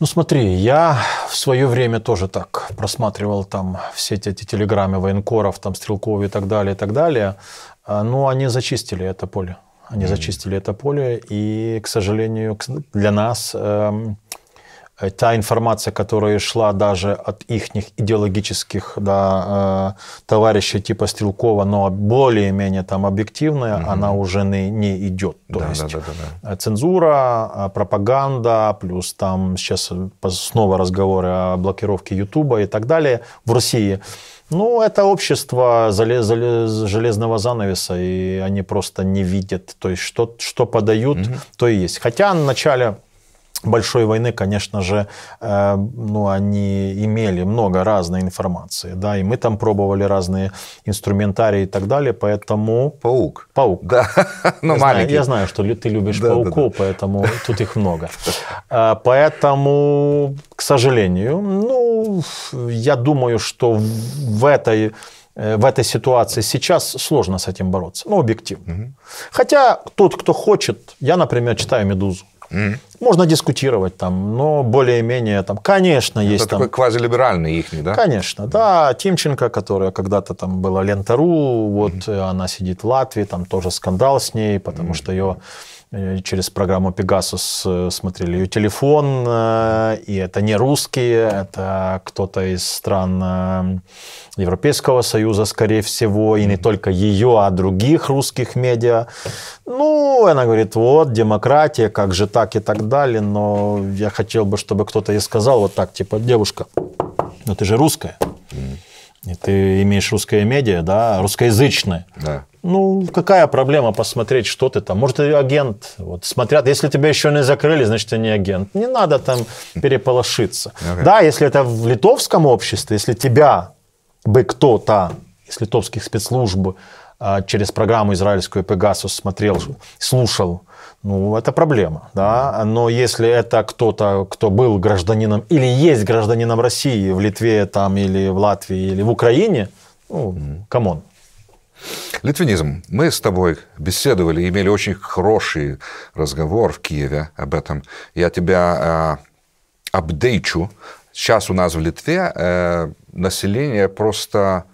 Ну смотри, я в свое время тоже так просматривал там все эти телеграммы военкоров, там стрелков и так далее, и так далее. А, но ну, они зачистили это поле. Они mm зачистили это поле, и, к сожалению, для нас эм, э, та информация, которая шла даже от их идеологических да, э, товарищей типа Стрелкова, но более-менее там объективная, угу. она уже не, не идет. То да, есть да, да, да, да. Э, цензура, э, пропаганда, плюс там сейчас э, снова разговоры о блокировке Ютуба и так далее в России. Ну, это общество железного занавеса, и они просто не видят, то есть что, что подают, угу. то и есть. Хотя в начале большой войны, конечно же, э, ну, они имели много разной информации, да, и мы там пробовали разные инструментарии и так далее, поэтому... Паук. Паук. Да, [laughs] но ну, я маленький. Знаю, я знаю, что ты любишь да, пауков, да, да. поэтому [laughs] тут их много. Э, поэтому, к сожалению, ну, я думаю, что в этой э, в этой ситуации сейчас сложно с этим бороться, ну, объективно. Угу. Хотя тот, кто хочет, я, например, читаю «Медузу», можно дискутировать там, но более-менее там, конечно, Это есть такой там... квазилиберальный их, да? Конечно, да. А Тимченко, которая когда-то там была Лента.ру, вот она сидит в Латвии, там тоже скандал с ней, потому что ее Э, через программу Pegasus э, смотрели ее телефон, э, и это не русские, это кто-то из стран Европейского Союза, скорее всего, и не только ее, а других русских медиа. Ну, она говорит, вот, демократия, как же так и так далее, но я хотел бы, чтобы кто-то ей сказал вот так, типа, девушка, но ну ты же русская. И ты имеешь русское медиа, да, русскоязычное. Да. Ну, какая проблема посмотреть, что ты там? Может, ты агент. Вот, смотрят, если тебя еще не закрыли, значит, ты не агент. Не надо там переполошиться. Okay. Да, если это в литовском обществе, если тебя бы кто-то из литовских спецслужб а, через программу израильскую Пегасус смотрел, слушал, ну, это проблема, да. Но если это кто-то, кто был гражданином или есть гражданином России в Литве там или в Латвии или в Украине, ну, камон. Литвинизм. Мы с тобой беседовали, имели очень хороший разговор в Киеве об этом. Я тебя э, апдейчу. Сейчас у нас в Литве э, население просто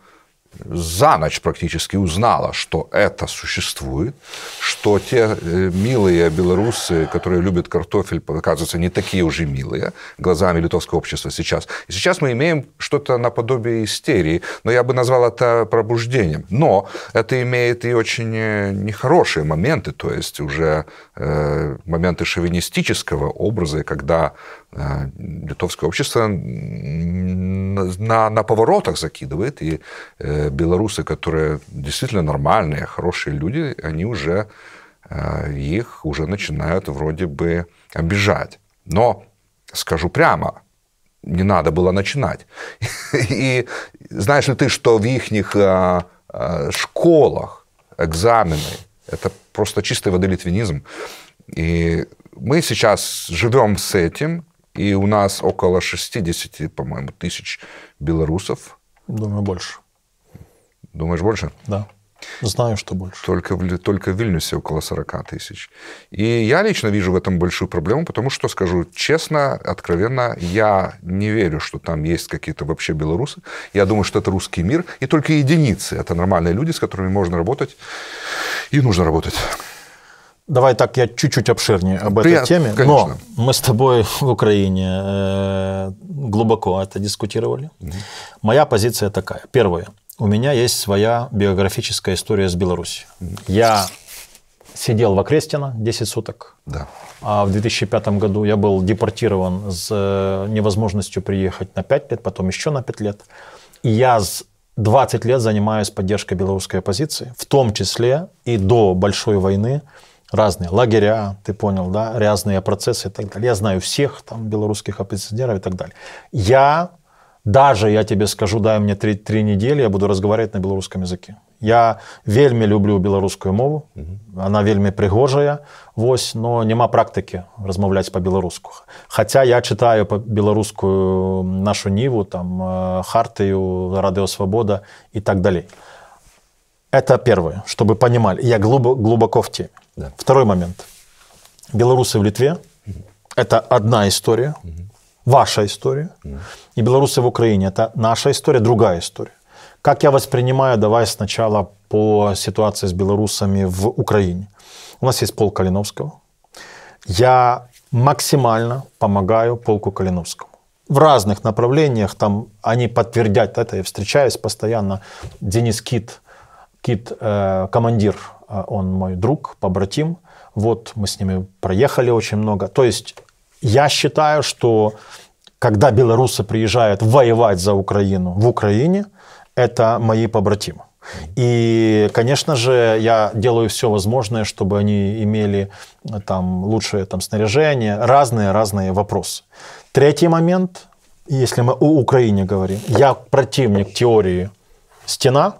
за ночь практически узнала, что это существует, что те э, милые белорусы, которые любят картофель, оказываются не такие уже милые глазами литовского общества сейчас. И сейчас мы имеем что-то наподобие истерии, но я бы назвал это пробуждением. Но это имеет и очень э, нехорошие моменты, то есть уже э, моменты шовинистического образа, когда литовское общество на, на поворотах закидывает, и белорусы, которые действительно нормальные, хорошие люди, они уже их уже начинают вроде бы обижать. Но, скажу прямо, не надо было начинать. [laughs] И знаешь ли ты, что в их э, э, школах экзамены – это просто чистый воды литвинизм. И мы сейчас живем с этим, и у нас около 60, по-моему, тысяч белорусов. Думаю, больше. Думаешь, больше? Да. Знаю, что больше. Только в, только в Вильнюсе около 40 тысяч. И я лично вижу в этом большую проблему, потому что, скажу честно, откровенно, я не верю, что там есть какие-то вообще белорусы. Я думаю, что это русский мир, и только единицы. Это нормальные люди, с которыми можно работать и нужно работать. Давай так, я чуть-чуть обширнее об Приятно, этой теме. Конечно. Но мы с тобой в Украине э, глубоко это дискутировали. Угу. Моя позиция такая. Первое. У меня есть своя биографическая история с Беларусью. Угу. Я сидел в Окрестино 10 суток. Да. А в 2005 году я был депортирован с э, невозможностью приехать на 5 лет, потом еще на 5 лет. И я 20 лет занимаюсь поддержкой белорусской оппозиции, в том числе и до большой войны разные лагеря, ты понял, да, разные процессы и так далее. Я знаю всех там белорусских оппозиционеров и так далее. Я, даже я тебе скажу, дай мне три, три недели, я буду разговаривать на белорусском языке. Я вельми люблю белорусскую мову, она вельмі прыгожая, вось, но нема практики размовлять по беларуску хотя я читаю по белорусскую нашу Ниву там э, хартию радио свобода и так далее это первое, чтобы понимали. Я глубоко, глубоко в теме. Да. Второй момент. Белорусы в Литве угу. – это одна история, угу. ваша история. Угу. И белорусы в Украине – это наша история, другая история. Как я воспринимаю, давай сначала по ситуации с белорусами в Украине. У нас есть полк Калиновского. Я максимально помогаю полку Калиновскому. В разных направлениях, там они подтвердят это, я встречаюсь постоянно. Денис Кит, Кит э, командир, э, он мой друг, побратим. Вот мы с ними проехали очень много. То есть я считаю, что когда белорусы приезжают воевать за Украину в Украине, это мои побратимы. И, конечно же, я делаю все возможное, чтобы они имели э, там лучшее там снаряжение, разные-разные вопросы. Третий момент, если мы о Украине говорим, я противник теории стена,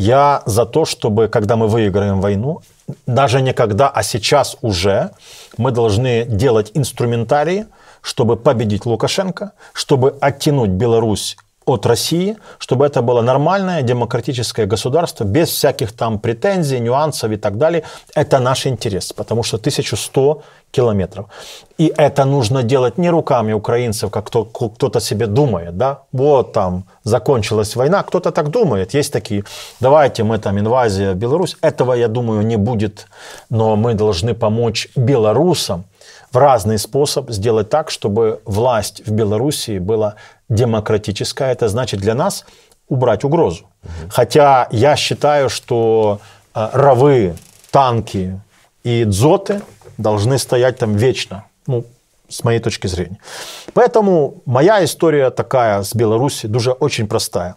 я за то, чтобы, когда мы выиграем войну, даже не когда, а сейчас уже, мы должны делать инструментарии, чтобы победить Лукашенко, чтобы оттянуть Беларусь от России, чтобы это было нормальное демократическое государство, без всяких там претензий, нюансов и так далее. Это наш интерес, потому что 1100 километров. И это нужно делать не руками украинцев, как кто-то себе думает, да? Вот там закончилась война, кто-то так думает, есть такие, давайте мы там инвазия Беларусь. Этого, я думаю, не будет, но мы должны помочь белорусам в разный способ сделать так, чтобы власть в Белоруссии была демократическая. Это значит для нас убрать угрозу. Хотя я считаю, что э, ровы, танки и дзоты – должны стоять там вечно. Ну, с моей точки зрения. Поэтому моя история такая с Беларуси, дуже очень простая.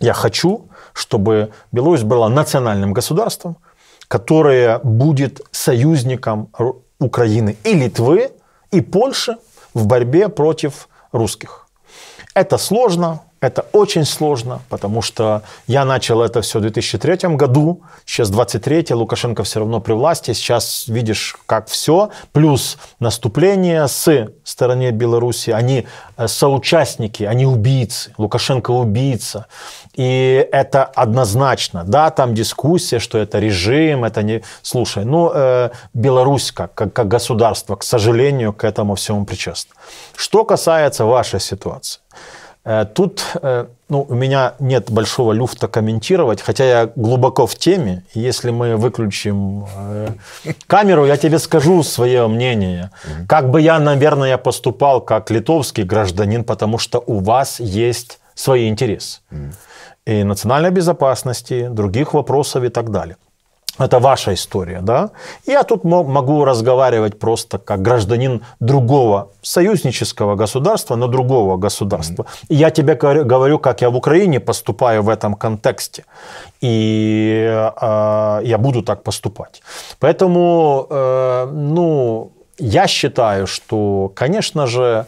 Я хочу, чтобы Беларусь была национальным государством, которое будет союзником Украины и Литвы, и Польши в борьбе против русских. Это сложно, это очень сложно, потому что я начал это все в 2003 году, сейчас 23 Лукашенко все равно при власти, сейчас видишь, как все, плюс наступление с стороны Беларуси, они э, соучастники, они убийцы, Лукашенко убийца, и это однозначно, да, там дискуссия, что это режим, это не... Слушай, ну, э, Беларусь как, как, как государство, к сожалению, к этому всему причастна. Что касается вашей ситуации – Э, тут э, ну, у меня нет большого люфта комментировать, хотя я глубоко в теме. Если мы выключим э, камеру, я тебе скажу свое мнение. Как бы я, наверное, поступал как литовский гражданин, потому что у вас есть свои интересы. И национальной безопасности, других вопросов и так далее. Это ваша история, да? Я тут могу разговаривать просто как гражданин другого союзнического государства, но другого государства. И я тебе говорю, как я в Украине поступаю в этом контексте. И э, я буду так поступать. Поэтому, э, ну, я считаю, что, конечно же,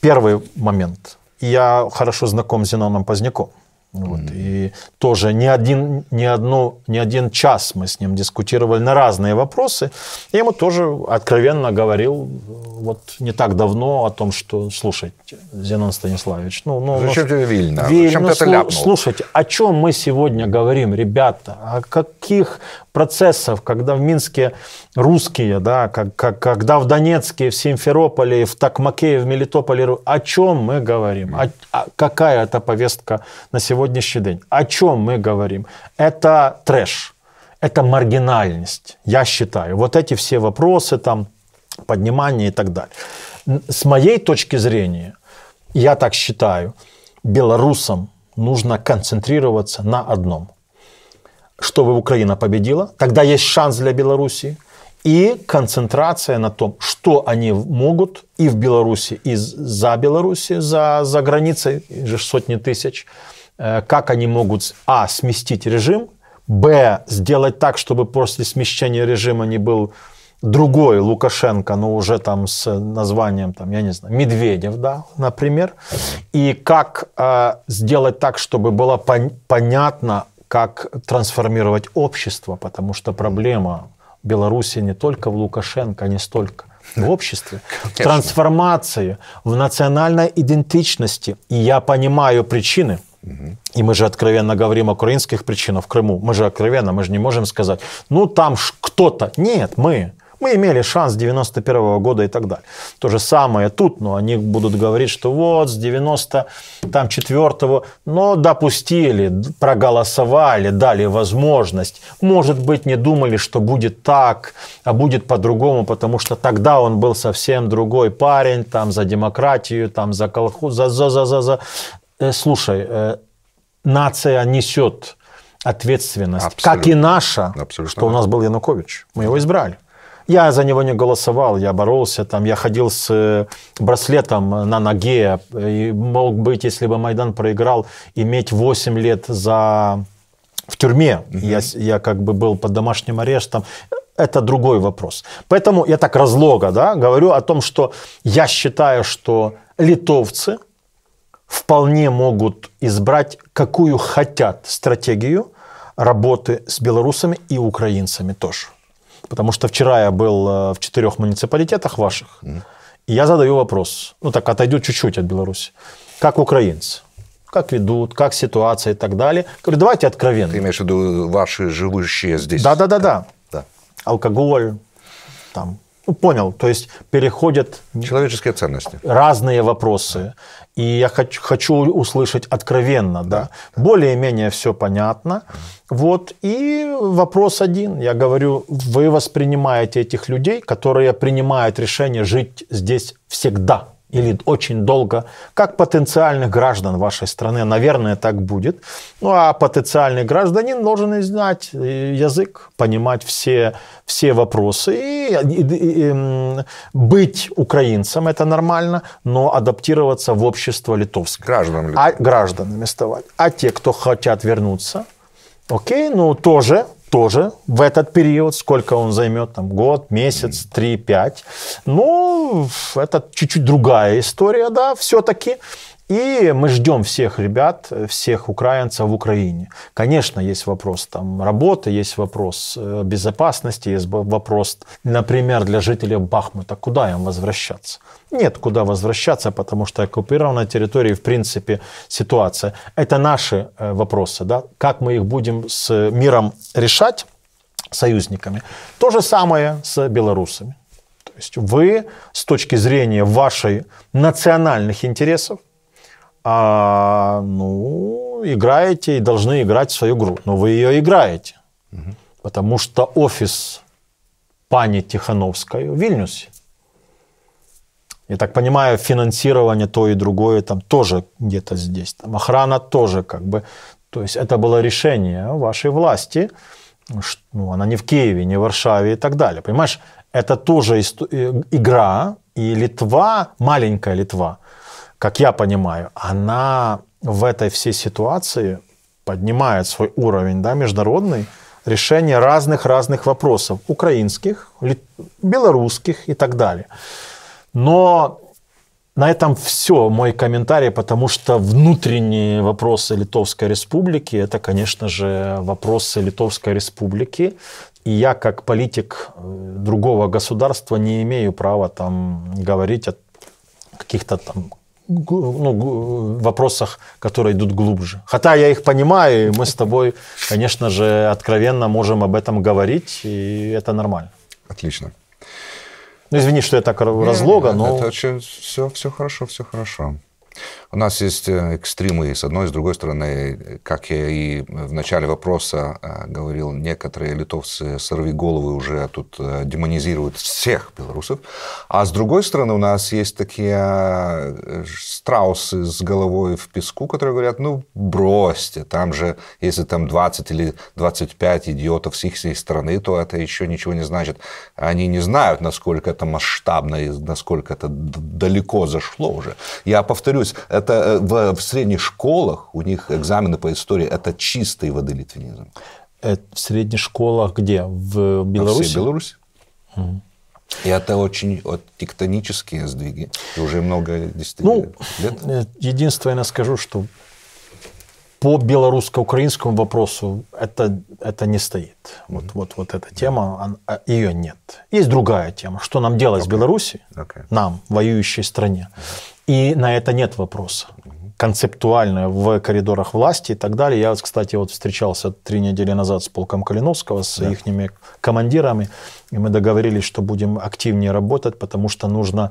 первый момент. Я хорошо знаком с Зеноном Поздняком. Вот. mm И тоже не один, не, одну, не один час мы с ним дискутировали на разные вопросы. и ему тоже откровенно говорил э, вот не так давно о том, что, слушай, Зенон Станиславович, ну... ну, ну Зачем ну, тебе Вильна? Виль, Зачем ну, ты это Слушайте, о чем мы сегодня говорим, ребята? О каких процессов, когда в Минске русские, да, как, как, когда в Донецке, в Симферополе, в Токмаке, в Мелитополе, о чем мы говорим? О, о, а какая это повестка на сегодняшний день? О чем мы говорим? Это трэш, это маргинальность, я считаю. Вот эти все вопросы, там, поднимание и так далее. С моей точки зрения, я так считаю, белорусам нужно концентрироваться на одном – чтобы Украина победила, тогда есть шанс для Белоруссии, и концентрация на том, что они могут и в Беларуси, и за Беларуси, за, за границей, же сотни тысяч, э, как они могут, а, сместить режим, б, сделать так, чтобы после смещения режима не был другой Лукашенко, но уже там с названием, там, я не знаю, Медведев, да, например, и как э, сделать так, чтобы было пон- понятно, как трансформировать общество, потому что проблема Беларуси не только в Лукашенко, не столько в обществе, [laughs] Конечно. в трансформации, в национальной идентичности. И я понимаю причины. И мы же откровенно говорим о украинских причинах в Крыму. Мы же откровенно, мы же не можем сказать, ну там кто-то. Нет, мы. Мы имели шанс 91 -го года и так далее. То же самое тут, но они будут говорить, что вот с 94-го, но допустили, проголосовали, дали возможность. Может быть, не думали, что будет так, а будет по-другому, потому что тогда он был совсем другой парень, там за демократию, там за колхоз, за, за, за, за, Э, слушай, э, нация несет ответственность, Абсолютно. как и наша, Абсолютно. что у нас был Янукович. Мы его избрали. Я за него не голосовал, я боролся, там, я ходил с э, браслетом на ноге. И мог быть, если бы Майдан проиграл, иметь 8 лет за... в тюрьме. Угу. Я, я как бы был под домашним арестом это другой вопрос. Поэтому я так разлога да, говорю о том, что я считаю, что литовцы вполне могут избрать, какую хотят стратегию работы с белорусами и украинцами тоже. Потому что вчера я был э, в четырех муниципалитетах ваших, mm. и я задаю вопрос, ну так отойду чуть-чуть от Беларуси, как украинцы? как ведут, как ситуация и так далее. Говорю, давайте откровенно. Ты имеешь в виду э, ваши живущие здесь? Да, да, да, да. да. Алкоголь, там, ну, понял, то есть переходят... Человеческие ценности. Разные вопросы. И я хочу, хочу услышать откровенно, да. да. Более-менее все понятно. Вот, и вопрос один. Я говорю, вы воспринимаете этих людей, которые принимают решение жить здесь всегда или очень долго, как потенциальных граждан вашей страны. Наверное, так будет. Ну, а потенциальный гражданин должен знать э, язык, понимать все, все вопросы. И, и, и, быть украинцем – это нормально, но адаптироваться в общество литовское. Граждан. А, гражданами ставать. А те, кто хотят вернуться, окей, ну, тоже – тоже в этот период, сколько он займет, там, год, месяц, три, пять. Но ну, это чуть-чуть другая история, да, все-таки. И мы ждем всех ребят, всех украинцев в Украине. Конечно, есть вопрос там работы, есть вопрос э, безопасности, есть вопрос, например, для жителей Бахмута, куда им возвращаться? Нет, куда возвращаться, потому что оккупированной территории, в принципе, ситуация. Это наши э, вопросы, да? как мы их будем с миром решать, союзниками. То же самое с белорусами. То есть вы с точки зрения ваших национальных интересов а, ну, играете и должны играть в свою игру. Но вы ее играете. Угу. Потому что офис пани Тихановской в Вильнюсе. Я так понимаю, финансирование то и другое там тоже где-то здесь. Там охрана тоже как бы. То есть это было решение вашей власти. Ну, она не в Киеве, не в Варшаве и так далее. Понимаешь, это тоже э, игра. И Литва, маленькая Литва – как я понимаю, она в этой всей ситуации поднимает свой уровень да, международный, решение разных-разных вопросов, украинских, белорусских и так далее. Но на этом все мой комментарий, потому что внутренние вопросы Литовской Республики, это, конечно же, вопросы Литовской Республики. И я, как политик э, другого государства, не имею права там говорить о каких-то там ну, вопросах, которые идут глубже. Хотя я их понимаю, и мы с тобой, конечно же, откровенно можем об этом говорить, и это нормально. Отлично. Ну, извини, что я так разлога, но... Это очень... все, все хорошо, все хорошо. У нас есть э, экстримы, с одной с другой стороны, как я и в начале вопроса э, говорил, некоторые литовцы сорви головы уже тут э, демонизируют всех белорусов, а с другой стороны у нас есть такие страусы с головой в песку, которые говорят, ну бросьте, там же, если там 20 или 25 идиотов с их стороны, то это еще ничего не значит. Они не знают, насколько это масштабно и насколько это далеко зашло уже. Я повторюсь, это э, в, в средних школах у них экзамены по истории это чистый воды литвинизм. Это в средних школах где? В Беларуси? В Беларуси. Угу. И это очень вот, тектонические сдвиги. И уже много Ну, лет. Э, единственное скажу, что по белорусско-украинскому вопросу это, это не стоит. Mm-hmm. Вот, вот, вот эта тема, она, а, ее нет. Есть другая тема, что нам делать okay. с Беларуси, okay. нам, воюющей стране. Mm-hmm. И на это нет вопроса. Концептуально в коридорах власти и так далее. Я, кстати, вот встречался три недели назад с полком Калиновского, с да. их командирами. И мы договорились, что будем активнее работать, потому что нужно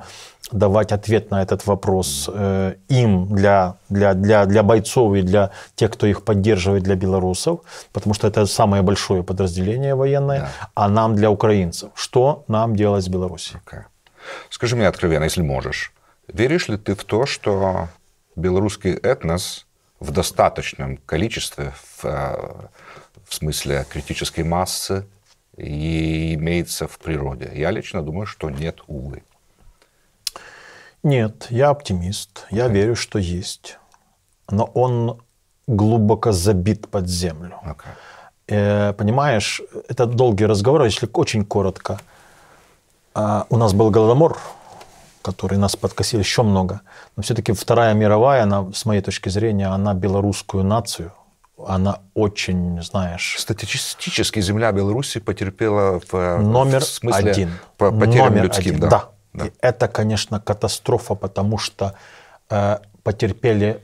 давать ответ на этот вопрос э, им для, для, для, для бойцов и для тех, кто их поддерживает, для белорусов, потому что это самое большое подразделение военное, да. а нам для украинцев. Что нам делать с Беларусью? Okay. Скажи мне откровенно, если можешь, Веришь ли ты в то, что белорусский этнос в достаточном количестве, в, э, в смысле критической массы, и имеется в природе? Я лично думаю, что нет, увы. Нет, я оптимист. Я okay. верю, что есть. Но он глубоко забит под землю. Okay. Э, понимаешь, это долгий разговор, а если очень коротко. Э, у нас был Голодомор – которые нас подкосили, еще много. Но все-таки Вторая мировая, она, с моей точки зрения, она белорусскую нацию, она очень, знаешь... Статистически земля Беларуси потерпела в, номер в смысле один. по потерям номер людским. Один. Да. да. да. И это, конечно, катастрофа, потому что э, потерпели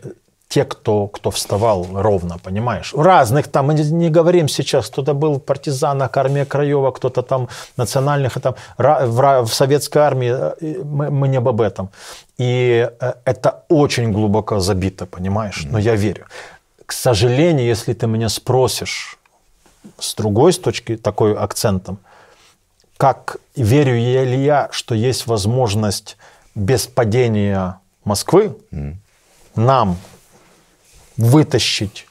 те, кто, кто вставал ровно, понимаешь? Разных там, мы не говорим сейчас, кто-то был партизан, партизанах, армия Краева, кто-то там национальных, а там, в, советской армии, э, мы, мы не об этом. И э, это очень глубоко забито, понимаешь? Но я верю. К сожалению, если ты меня спросишь с другой с точки, такой акцентом, как верю я ли я, что есть возможность без падения Москвы нам вытащить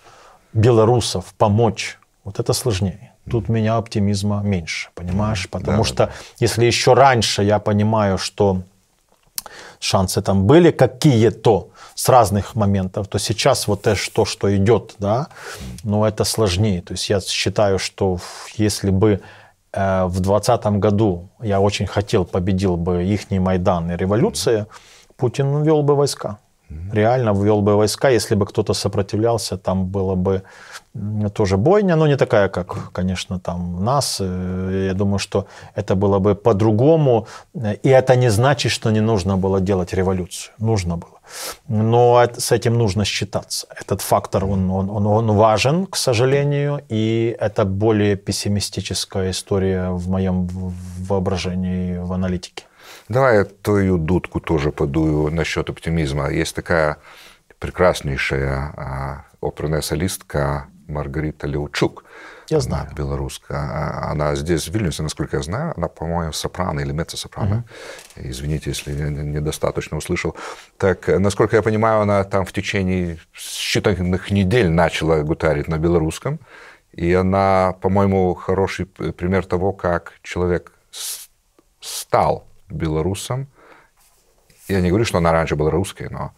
белорусов, помочь, вот это сложнее. Тут у меня оптимизма меньше, понимаешь? Потому да. что если еще раньше я понимаю, что шансы там были какие-то с разных моментов, то сейчас вот это то, что идет, да, но ну, это сложнее. То есть я считаю, что если бы э, в 2020 году я очень хотел, победил бы их Майдан и революция, Путин вел бы войска реально ввел бы войска, если бы кто-то сопротивлялся, там было бы тоже бойня, но не такая, как, конечно, там нас. Э, я думаю, что это было бы по-другому, и это не значит, что не нужно было делать революцию. Нужно было. Но с этим нужно считаться. Этот фактор, он, он, он, он важен, к сожалению, и это более пессимистическая история в моем воображении в аналитике. Давай я твою дудку тоже подую насчет оптимизма. Есть такая прекраснейшая а, оперная солистка Маргарита Леучук. Я знаю. Белорусская. А, она здесь, в Вильнюсе, насколько я знаю, она, по-моему, сопрано или меццо-сопрано. mm Извините, если я недостаточно услышал. Так, насколько я понимаю, она там в течение считанных недель начала гутарить на белорусском. И она, по-моему, хороший пример того, как человек стал белорусом. Я не говорю, что она раньше была русской, но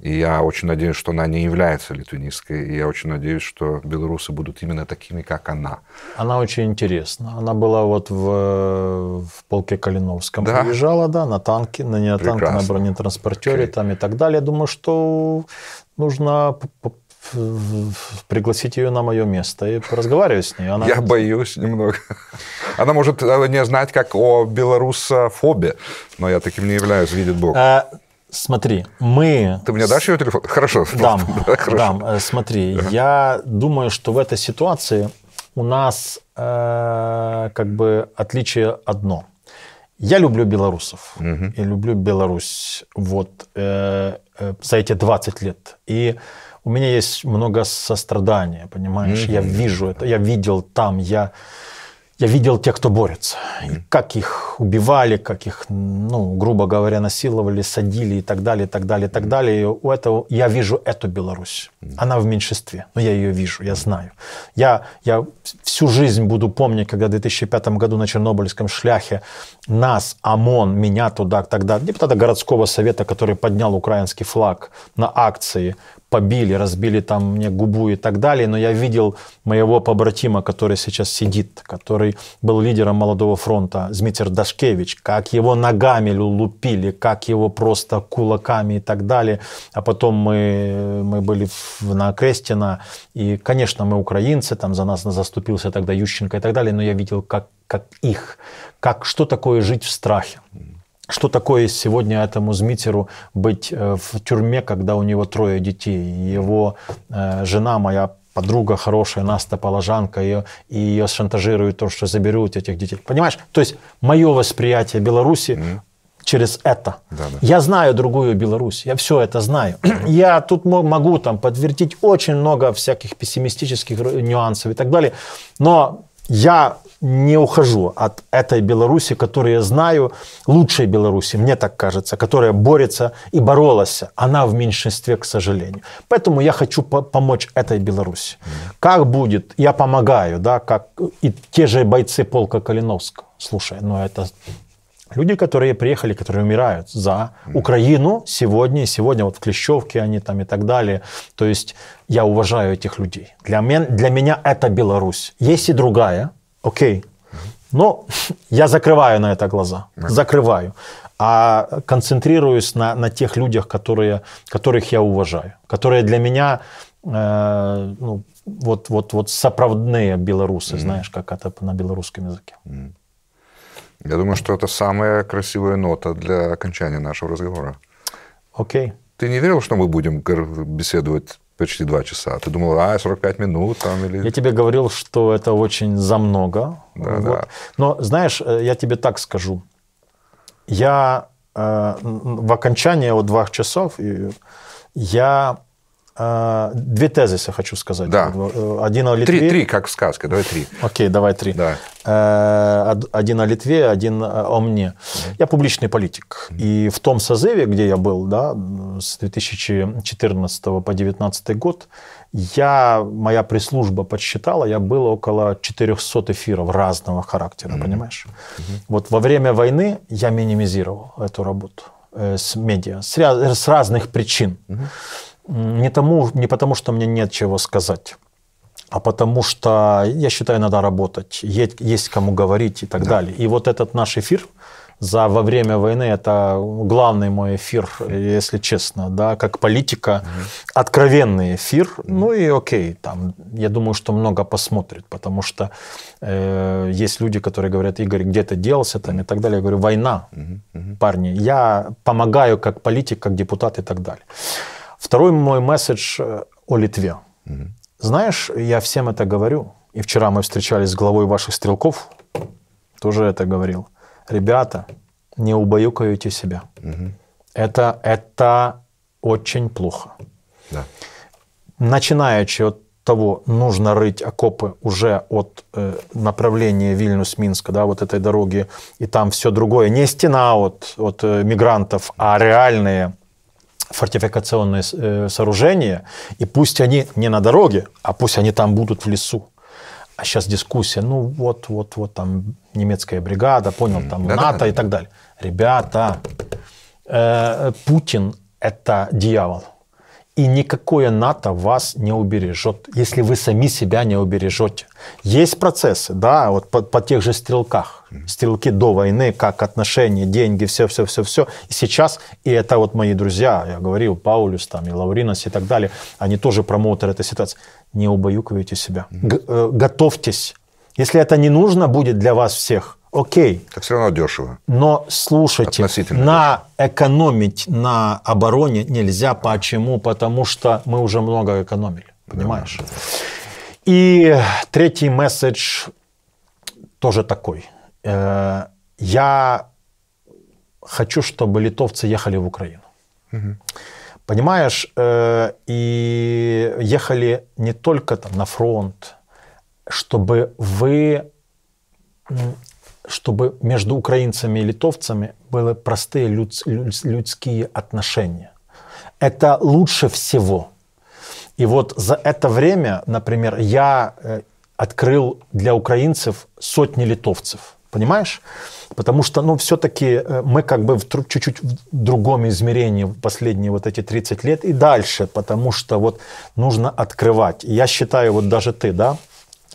и я очень надеюсь, что она не является литвинисткой. И я очень надеюсь, что белорусы будут именно такими, как она. Она очень интересна. Она была вот в, в полке Калиновском. Да? Приезжала, да, на танке, на, не на танке, на бронетранспортере okay. там и так далее. Я думаю, что нужно пригласить ее на мое место и разговаривать с ней. Она... Я боюсь немного. Она может э, не знать, как о белорусофобе, но я таким не являюсь, видит Бог. А, смотри, мы... Ты мне дашь ее телефон? Хорошо. Дам, [laughs] Хорошо. дам. Э, смотри, ага. я думаю, что в этой ситуации у нас э, как бы отличие одно – я люблю белорусов. Угу. Я люблю Беларусь вот э, э, за эти 20 лет. И у меня есть много сострадания, понимаешь? Угу. Я вижу это, я видел там, я я видел тех, кто борется. И как их убивали, как их, ну, грубо говоря, насиловали, садили и так далее, и так далее, и так далее. И у этого я вижу эту Беларусь. Она в меньшинстве, но я ее вижу, я знаю. Я, я всю жизнь буду помнить, когда в 2005 году на Чернобыльском шляхе нас, ОМОН, меня туда, тогда, депутата городского совета, который поднял украинский флаг на акции побили, разбили там мне губу и так далее, но я видел моего побратима, который сейчас сидит, который был лидером молодого фронта, Змитер Дашкевич, как его ногами лупили, как его просто кулаками и так далее. А потом мы, мы были в, на Крестина, и, конечно, мы украинцы, там за нас заступился тогда Ющенко и так далее, но я видел, как, как их, как, что такое жить в страхе. Что такое сегодня этому Змитеру быть э, в тюрьме, когда у него трое детей? Его э, жена, моя подруга хорошая, Наста Положанка, ее, и ее шантажируют то, что заберут этих детей. Понимаешь? То есть мое восприятие Беларуси mm через это. Да, да. Я знаю другую Беларусь, я все это знаю. [clears throat] я тут могу там подтвердить очень много всяких пессимистических нюансов и так далее. Но я не ухожу от этой Беларуси, которую я знаю, лучшей Беларуси, мне так кажется, которая борется и боролась. Она в меньшинстве, к сожалению. Поэтому я хочу по помочь этой Беларуси. Как будет, я помогаю, да, как и те же бойцы полка Калиновского. Слушай, ну это люди, которые приехали, которые умирают за Украину сегодня, сегодня вот в Клещевке они там и так далее. То есть я уважаю этих людей. Для, для меня это Беларусь. Есть и другая, окей, но [laughs] я закрываю на это глаза, закрываю, а концентрируюсь на, на тех людях, которые, которых я уважаю, которые для меня э, ну, вот, вот, вот соправдные белорусы, mm-hmm. знаешь, как это на белорусском языке. Mm-hmm. Я думаю, что это самая красивая нота для окончания нашего разговора. Окей. Okay. Ты не верил, что мы будем беседовать почти два часа. Ты думал, а, 45 минут там или... Я тебе говорил, что это очень за много. Да, вот. да. Но знаешь, э, я тебе так скажу. Я э, в окончании вот двух часов я а, две тезисы хочу сказать. Да. Э, один о Литве. Три, три, как в сказке. Давай три. Окей, давай три. Да. Э, один о Литве, один о мне. Я публичный политик. И в том созыве, где я был, да, с 2014 по 2019 год, я, моя пресс-служба подсчитала, я было около 400 эфиров разного характера, mm-hmm. понимаешь? Mm-hmm. Вот во время войны я минимизировал эту работу э, с медиа с, с разных причин. Mm-hmm не, тому, не потому, что мне нет чего сказать, а потому что, я считаю, надо работать, есть, есть кому говорить и так да. далее. И вот этот наш эфир за, во время войны, это главный мой эфир, если честно, да, как политика, mm откровенный эфир. Ну и окей, там, я думаю, что много посмотрит, потому что э, есть люди, которые говорят, Игорь, где ты делся там и так далее. Я говорю, война, mm парни, я помогаю как политик, как депутат и так далее. Второй мой месседж э, о Литве. Знаешь, я всем это говорю, и вчера мы встречались с главой ваших стрелков, тоже это говорил. Ребята, не убаюкаете себя. Угу. Это, это очень плохо. Да. Начинаючи от того, нужно рыть окопы уже от э, направления Вильнюс-Минска, да, вот этой дороги, и там все другое. Не стена от, от э, мигрантов, а реальные фортификационные э, сооружения, и пусть они не на дороге, а пусть они там будут в лесу. А сейчас дискуссия, ну вот, вот, вот там немецкая бригада, понял, там да, НАТО да, да. и так далее. Ребята, э, Путин это дьявол. И никакое НАТО вас не убережет, если вы сами себя не убережете. Есть процессы, да, вот по, по тех же стрелках. Стрелки до войны, как отношения, деньги, все-все-все-все. И сейчас, и это вот мои друзья, я говорил, Паулюс там и Лавринос и так далее, они тоже промоутеры этой ситуации. Не убаюкивайте себя. Г- э, готовьтесь если это не нужно будет для вас всех, окей. Так все равно дешево. Но слушайте, на дешево. экономить на обороне нельзя. Почему? Потому что мы уже много экономили. Понимаешь? Да. И третий месседж тоже такой. Э, я хочу, чтобы литовцы ехали в Украину. Угу. Понимаешь, э, и ехали не только там на фронт, чтобы вы, чтобы между украинцами и литовцами были простые люд, людские отношения. Это лучше всего. И вот за это время, например, я э, открыл для украинцев сотни литовцев. Понимаешь? Потому что, ну, все-таки э, мы как бы в, чуть-чуть в другом измерении в последние вот эти 30 лет и дальше, потому что вот нужно открывать. Я считаю, вот даже ты, да,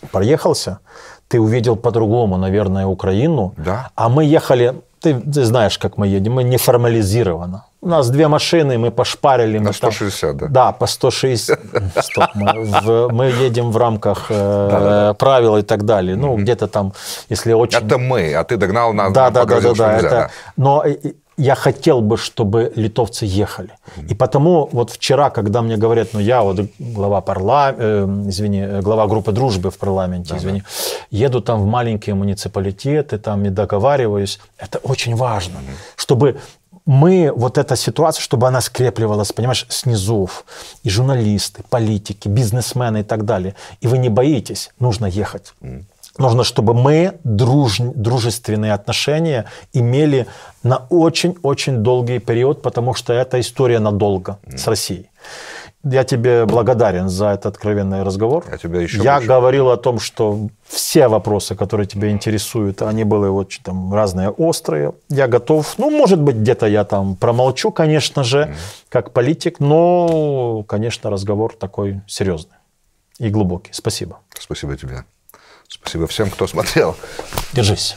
проехался, ты увидел по-другому, наверное, Украину. Да. А мы ехали, ты, ты знаешь, как мы едем, мы неформализированно. У нас две машины, мы пошпарили. На мы 160, там, да? Да, по 160. [laughs] Стоп, мы, в, мы едем в рамках э, правил и так далее. Ну, где-то там, если очень... Это мы, а ты догнал нас. Да, да, да, да, это... да. Но я хотел бы, чтобы литовцы ехали. И потому вот вчера, когда мне говорят, ну я вот глава парла, эм, э, извини, глава группы дружбы в парламенте, да, извини, да. еду там в маленькие муниципалитеты, там и договариваюсь. Это очень важно, mm чтобы мы, вот эта ситуация, чтобы она скрепливалась, понимаешь, снизу. И журналисты, политики, бизнесмены и так далее. И вы не боитесь, нужно ехать. mm нужно, чтобы мы друж, дружественные отношения имели на очень-очень долгий период, потому что это история надолго mm. с Россией. Я тебе благодарен за этот откровенный разговор. Я тебя еще Я говорил о том, что все вопросы, которые тебя интересуют, они были очень там разные, острые. Я готов, ну, может быть, где-то я там промолчу, конечно же, как политик, но, конечно, разговор такой серьезный и глубокий. Спасибо. Спасибо тебе. Спасибо всем, кто смотрел. Держись.